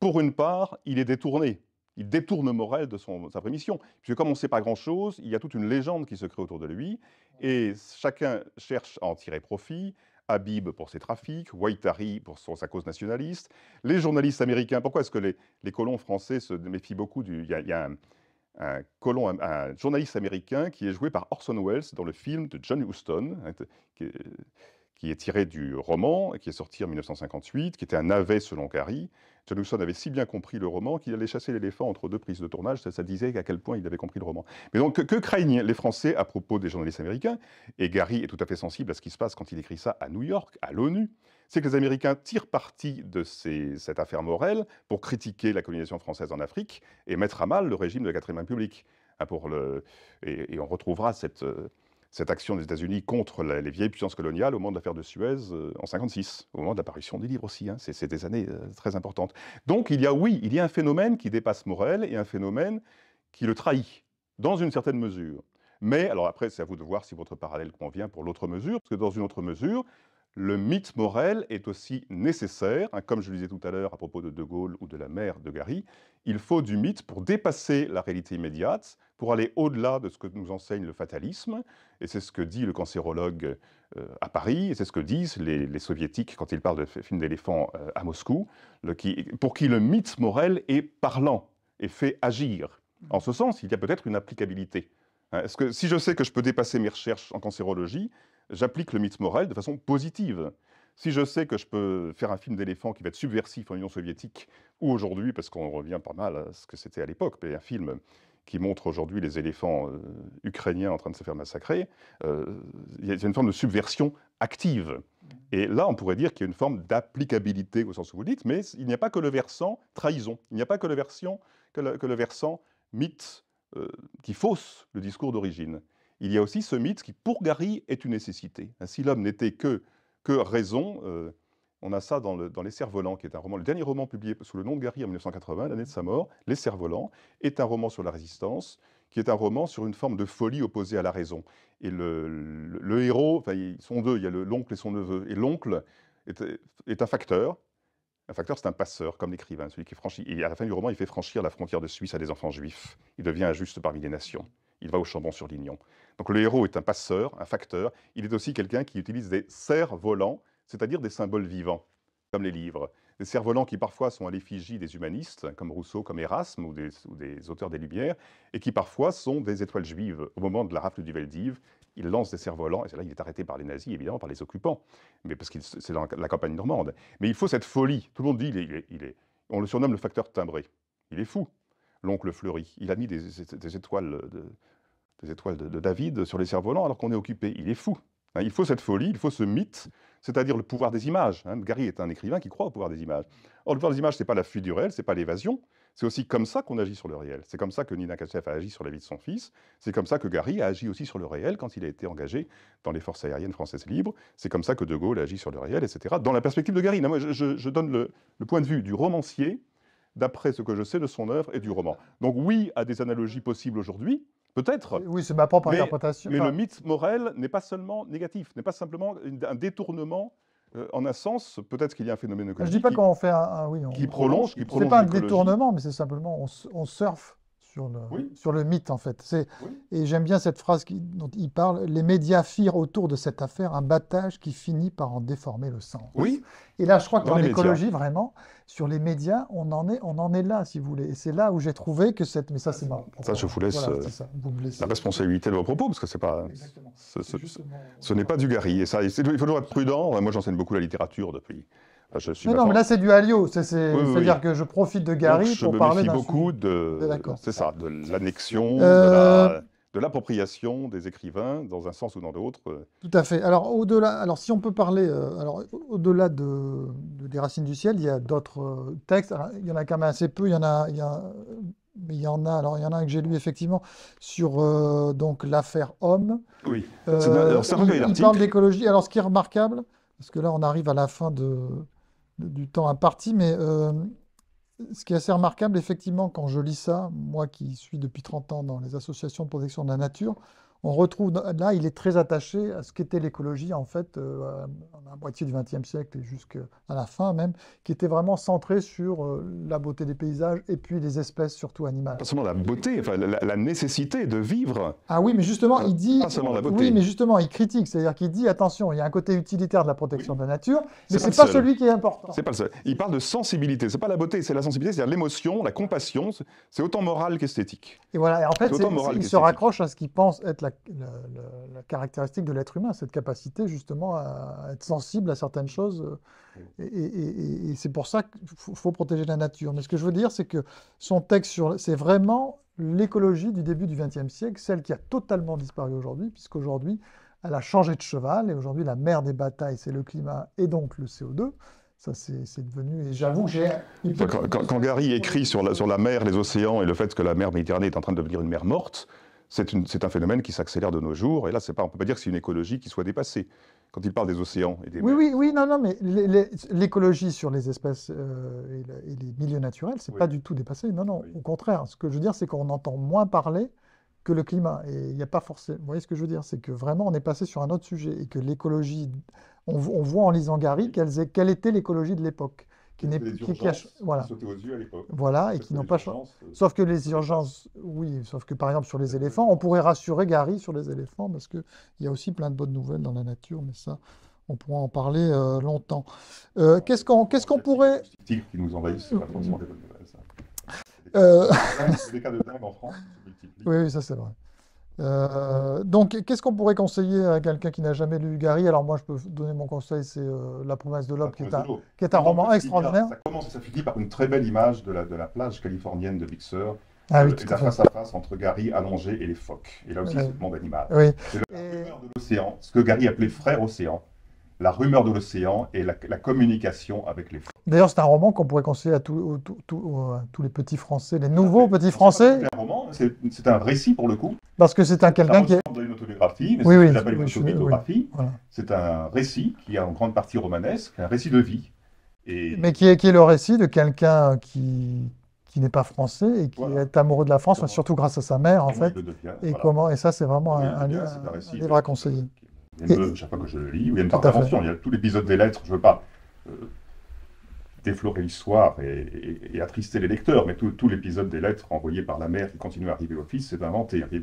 Pour une part, il est détourné. Il détourne Morel de son, sa prémission. Puisque comme on ne sait pas grand-chose, il y a toute une légende qui se crée autour de lui. Et chacun cherche à en tirer profit, Habib pour ses trafics, Waitari pour son, sa cause nationaliste, les journalistes américains. Pourquoi est-ce que les, colons français se méfient beaucoup du. Il y a, un, colon, un, journaliste américain qui est joué par Orson Welles dans le film de John Huston. Hein, qui qui est tiré du roman, qui est sorti en 1958, qui était un navet selon Gary. John avait si bien compris le roman qu'il allait chasser l'éléphant entre deux prises de tournage, ça, disait à quel point il avait compris le roman. Mais donc, que, craignent les Français à propos des journalistes américains Et Gary est tout à fait sensible à ce qui se passe quand il écrit ça à New York, à l'ONU. C'est que les Américains tirent parti de cette affaire Morel pour critiquer la colonisation française en Afrique et mettre à mal le régime de la 4 République. Ah, pour le, et on retrouvera cette euh, cette action des États-Unis contre les vieilles puissances coloniales au moment de l'affaire de Suez euh, en 56, au moment de l'apparition des livres aussi. Hein. c'est des années euh, très importantes. Donc il y a, oui, il y a un phénomène qui dépasse Morel et un phénomène qui le trahit, dans une certaine mesure. Mais, alors après, c'est à vous de voir si votre parallèle convient pour l'autre mesure, parce que dans une autre mesure, le mythe moral est aussi nécessaire, hein, comme je le disais tout à l'heure à propos de De Gaulle ou de la mère de Gary, il faut du mythe pour dépasser la réalité immédiate, pour aller au-delà de ce que nous enseigne le fatalisme, et c'est ce que dit le cancérologue euh, à Paris, et c'est ce que disent les, soviétiques quand ils parlent de films d'éléphants euh, à Moscou, pour qui le mythe moral est parlant et fait agir. En ce sens, il y a peut-être une applicabilité. Hein, est que si je sais que je peux dépasser mes recherches en cancérologie, j'applique le mythe moral de façon positive. Si je sais que je peux faire un film d'éléphant qui va être subversif en Union soviétique ou aujourd'hui, parce qu'on revient pas mal à ce que c'était à l'époque, un film qui montre aujourd'hui les éléphants euh, ukrainiens en train de se faire massacrer, euh, il y a une forme de subversion active. Mm. Et là, on pourrait dire qu'il y a une forme d'applicabilité au sens où vous dites, mais il n'y a pas que le versant trahison, il n'y a pas que le, versant, que le, versant mythe euh, qui fausse le discours d'origine il y a aussi ce mythe qui, pour Gary, est une nécessité. Si l'homme n'était que, que raison, euh, on a ça dans, Les Cerfs-Volants, qui est un roman, le dernier roman publié sous le nom de Gary en 1980, l'année de sa mort, Les Cerfs-Volants, est un roman sur la résistance, qui est un roman sur une forme de folie opposée à la raison. Et le, héros, enfin, ils sont deux, il y a l'oncle et son neveu. Et l'oncle est, un facteur, un facteur, c'est un passeur, comme l'écrivain, celui qui franchit. Et à la fin du roman, il fait franchir la frontière de Suisse à des enfants juifs. Il devient injuste parmi les nations. Il va au Chambon-sur-Lignon. Donc le héros est un passeur, un facteur. Il est aussi quelqu'un qui utilise des cerfs-volants, c'est-à-dire des symboles vivants, comme les livres. Des cerfs-volants qui parfois sont à l'effigie des humanistes, comme Rousseau, comme Erasme, ou des, auteurs des Lumières, et qui parfois sont des étoiles juives. Au moment de la rafle du Veldiv, il lance des cerfs-volants, et c'est là il est arrêté par les nazis, évidemment, par les occupants, mais parce que c'est dans la campagne normande. Mais il faut cette folie. Tout le monde dit, il est, on le surnomme le facteur timbré. Il est fou, l'oncle Fleury. Il a mis des, étoiles des étoiles de, David sur les cerfs-volants alors qu'on est occupé. Il est fou. Hein, il faut cette folie, il faut ce mythe, c'est-à-dire le pouvoir des images. Hein, Gary est un écrivain qui croit au pouvoir des images. Or, le pouvoir des images, ce n'est pas la fuite du réel, ce n'est pas l'évasion. C'est aussi comme ça qu'on agit sur le réel. C'est comme ça que Nina Kassef a agi sur la vie de son fils. C'est comme ça que Gary a agi aussi sur le réel quand il a été engagé dans les forces aériennes françaises libres. C'est comme ça que De Gaulle a agi sur le réel, etc. Dans la perspective de Gary. je, donne le, le point de vue du romancier d'après ce que je sais de son œuvre et du roman. Donc oui, à des analogies possibles aujourd'hui, Peut-être. Oui, c'est ma propre mais, interprétation. Mais le mythe moral n'est pas seulement négatif, n'est pas simplement un détournement euh, en un sens, peut-être qu'il y a un phénomène écologique. Je ne dis pas qu'on fait un, qui prolonge, qui prolonge. C'est pas un détournement, mais c'est simplement on, on surfe sur le, mythe, en fait. Et j'aime bien cette phrase dont il parle Les médias firent autour de cette affaire un battage qui finit par en déformer le sens. Oui. Et là, je crois que dans, l'écologie, vraiment, sur les médias, on en, est, on en est là, si vous voulez. Et c'est là où j'ai trouvé que cette. Mais ça, ah, c'est marrant. Ça, je vous laisse euh, la responsabilité de vos propos, parce que c'est pas. Ce, n'est pas du Gary. Et ça, il faut toujours être prudent. Moi, j'enseigne beaucoup la littérature depuis ah, non, mais là c'est du halio, c'est-à-dire que je profite de Gary pour parler beaucoup de, c'est ça, de l'annexion, euh, de l'appropriation des écrivains dans un sens ou dans l'autre. Euh. Tout à fait. Alors au-delà, alors si on peut parler, euh, alors au-delà de, des racines du ciel, il y a d'autres textes. il y en a quand même assez peu. Il y en a, il y en a, alors il y en a un que j'ai lu effectivement sur donc l'affaire homme. Oui. C'est un, d'écologie. Alors ce qui est remarquable, parce que là on arrive à la fin de, du temps imparti, mais euh, ce qui est assez remarquable, effectivement, quand je lis ça, moi qui suis depuis 30 ans dans les associations de protection de la nature, on retrouve là, il est très attaché à ce qu'était l'écologie en fait à euh, euh, la moitié du XXe siècle et jusqu'à la fin même, qui était vraiment centrée sur euh, la beauté des paysages et puis les espèces surtout animales. Pas seulement la beauté, enfin, la, nécessité de vivre. Ah oui, mais justement, il dit. seulement la beauté. Oui, mais justement, il critique, c'est-à-dire qu'il dit attention, il y a un côté utilitaire de la protection de la nature, mais c'est pas, pas celui qui est important. C'est pas Il parle de sensibilité, c'est pas la beauté, c'est la sensibilité, c'est-à-dire l'émotion, la compassion, c'est autant moral qu'esthétique. Et voilà, en fait, il se raccroche à ce qu'il pense être la la, caractéristique de l'être humain, cette capacité justement à, être sensible à certaines choses. Euh, et, c'est pour ça qu'il faut, protéger la nature. Mais ce que je veux dire, c'est que son texte, c'est vraiment l'écologie du début du XXe siècle, celle qui a totalement disparu aujourd'hui, puisqu'aujourd'hui, elle a changé de cheval, et aujourd'hui, la mer des batailles, c'est le climat et donc le CO2. Ça, c'est devenu. Et j'avoue, j'ai. Quand, Gary écrit sur sur la mer, les océans et le fait que la mer Méditerranée est en train de devenir une mer morte, c'est un phénomène qui s'accélère de nos jours. Et là, pas, on ne peut pas dire que c'est une écologie qui soit dépassée. Quand il parle des océans et des oui, Oui, oui, non, non, mais l'écologie sur les espèces euh, et, les milieux naturels, c'est n'est pas du tout dépassé. Non, non, au contraire. Ce que je veux dire, c'est qu'on entend moins parler que le climat. Et il n'y a pas forcément. Vous voyez ce que je veux dire C'est que vraiment, on est passé sur un autre sujet et que l'écologie. On, voit en lisant Gary quelle était l'écologie de l'époque qui n'est qui, qui voilà. aux yeux à l'époque. Voilà, et qui n'ont pas changé. Euh. Sauf que les urgences, oui, sauf que par exemple sur les éléphants, on pourrait rassurer Gary sur les éléphants parce qu'il y a aussi plein de bonnes nouvelles dans la nature, mais ça, on pourra en parler euh, longtemps. Euh, qu'est-ce qu'on qu'est-ce qu'on pourrait. qui nous envahissent, c'est pas forcément des bonnes nouvelles, ça. des cas de dingue en France. Oui, ça c'est vrai. Euh, donc, qu'est-ce qu'on pourrait conseiller à quelqu'un qui n'a jamais lu Gary Alors, moi, je peux donner mon conseil c'est euh, La promesse de l'homme qui, est un roman extraordinaire. Ça commence, ça finit par une très belle image de la, de la plage californienne de Big Sur. Ah oui, euh, la face à face entre Gary allongé et les phoques. Et là aussi, c'est le monde animal. C'est la rumeur de l'océan, ce que Gary appelait frère océan. La rumeur de l'océan et la communication avec les phoques. D'ailleurs, c'est un roman qu'on pourrait conseiller à, tous euh, les petits Français, les nouveaux petits Français. C'est un roman, c'est un récit pour le coup. Parce que c'est un quelqu'un qui est. une autobiographie, mais oui, oui, C'est un récit qui est en grande partie romanesque, un récit de vie. Et... Mais qui est, qui le récit de quelqu'un qui, qui n'est pas français et qui est amoureux de la France, surtout grâce à sa mère, en fait. et, comment, et ça, c'est vraiment un, un, livre à conseiller. je le lis, il y a une il y a tout l'épisode des lettres, je ne veux pas. Euh, déflorer l'histoire et, et, attrister les lecteurs. Mais tout, l'épisode des lettres envoyées par la mère qui continue à arriver au fils, c'est d'inventer. Oui,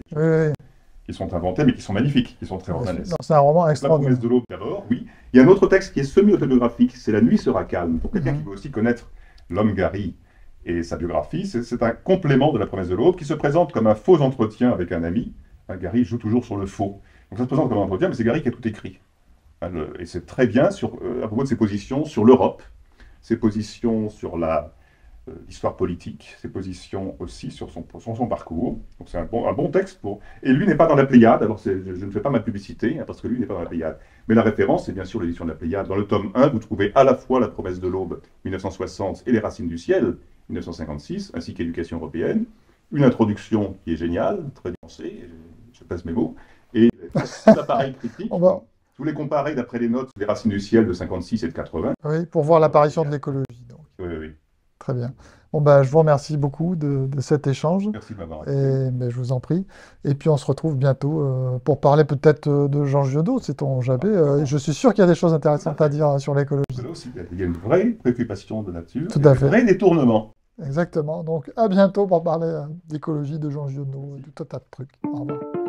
Qui sont inventés, mais qui sont magnifiques, qui sont très romanesques. C'est un roman extraordinaire. La promesse de d'abord, oui. Il y a un autre texte qui est semi-autobiographique, c'est La nuit sera calme. Pour quelqu'un qui mhm. veut aussi connaître l'homme Gary et sa biographie, c'est un complément de La promesse de l'aube qui se présente comme un faux entretien avec un ami. Hein, gary joue toujours sur le faux. Donc ça se présente comme un entretien, mais c'est Gary qui a tout écrit. Hein, et c'est très bien sur, euh, à propos de ses positions sur l'Europe, ses positions sur euh, l'histoire politique, ses positions aussi sur son, son parcours. Donc c'est un bon, un bon, texte pour... Et lui n'est pas dans la Pléiade, alors je ne fais pas ma publicité, hein, parce que lui n'est pas dans la Pléiade. Mais la référence, c'est bien sûr l'édition de la Pléiade. Dans le tome 1, vous trouvez à la fois La promesse de l'aube, 1960, et Les racines du ciel, 1956, ainsi qu'Éducation européenne. Une introduction qui est géniale, très nuancée, je, passe mes mots, et l'appareil critique... On va... Vous les comparez d'après les notes des racines du ciel de 56 et de 80. Oui, pour voir l'apparition de l'écologie. Oui, oui, oui. Très bien. Bon, ben, je vous remercie beaucoup de, cet échange. Merci de m'avoir Et ben, je vous en prie. Et puis, on se retrouve bientôt euh, pour parler peut-être euh, de Jean Giodo, cest on jamais. Ah, euh, je suis sûr qu'il y a des choses intéressantes à dire hein, sur l'écologie. Il y a une vraie préoccupation de nature. Tout à fait. Un vrai détournement. Exactement. Donc, à bientôt pour parler d'écologie, de Jean Giodo, du tout un tas de trucs. Au revoir.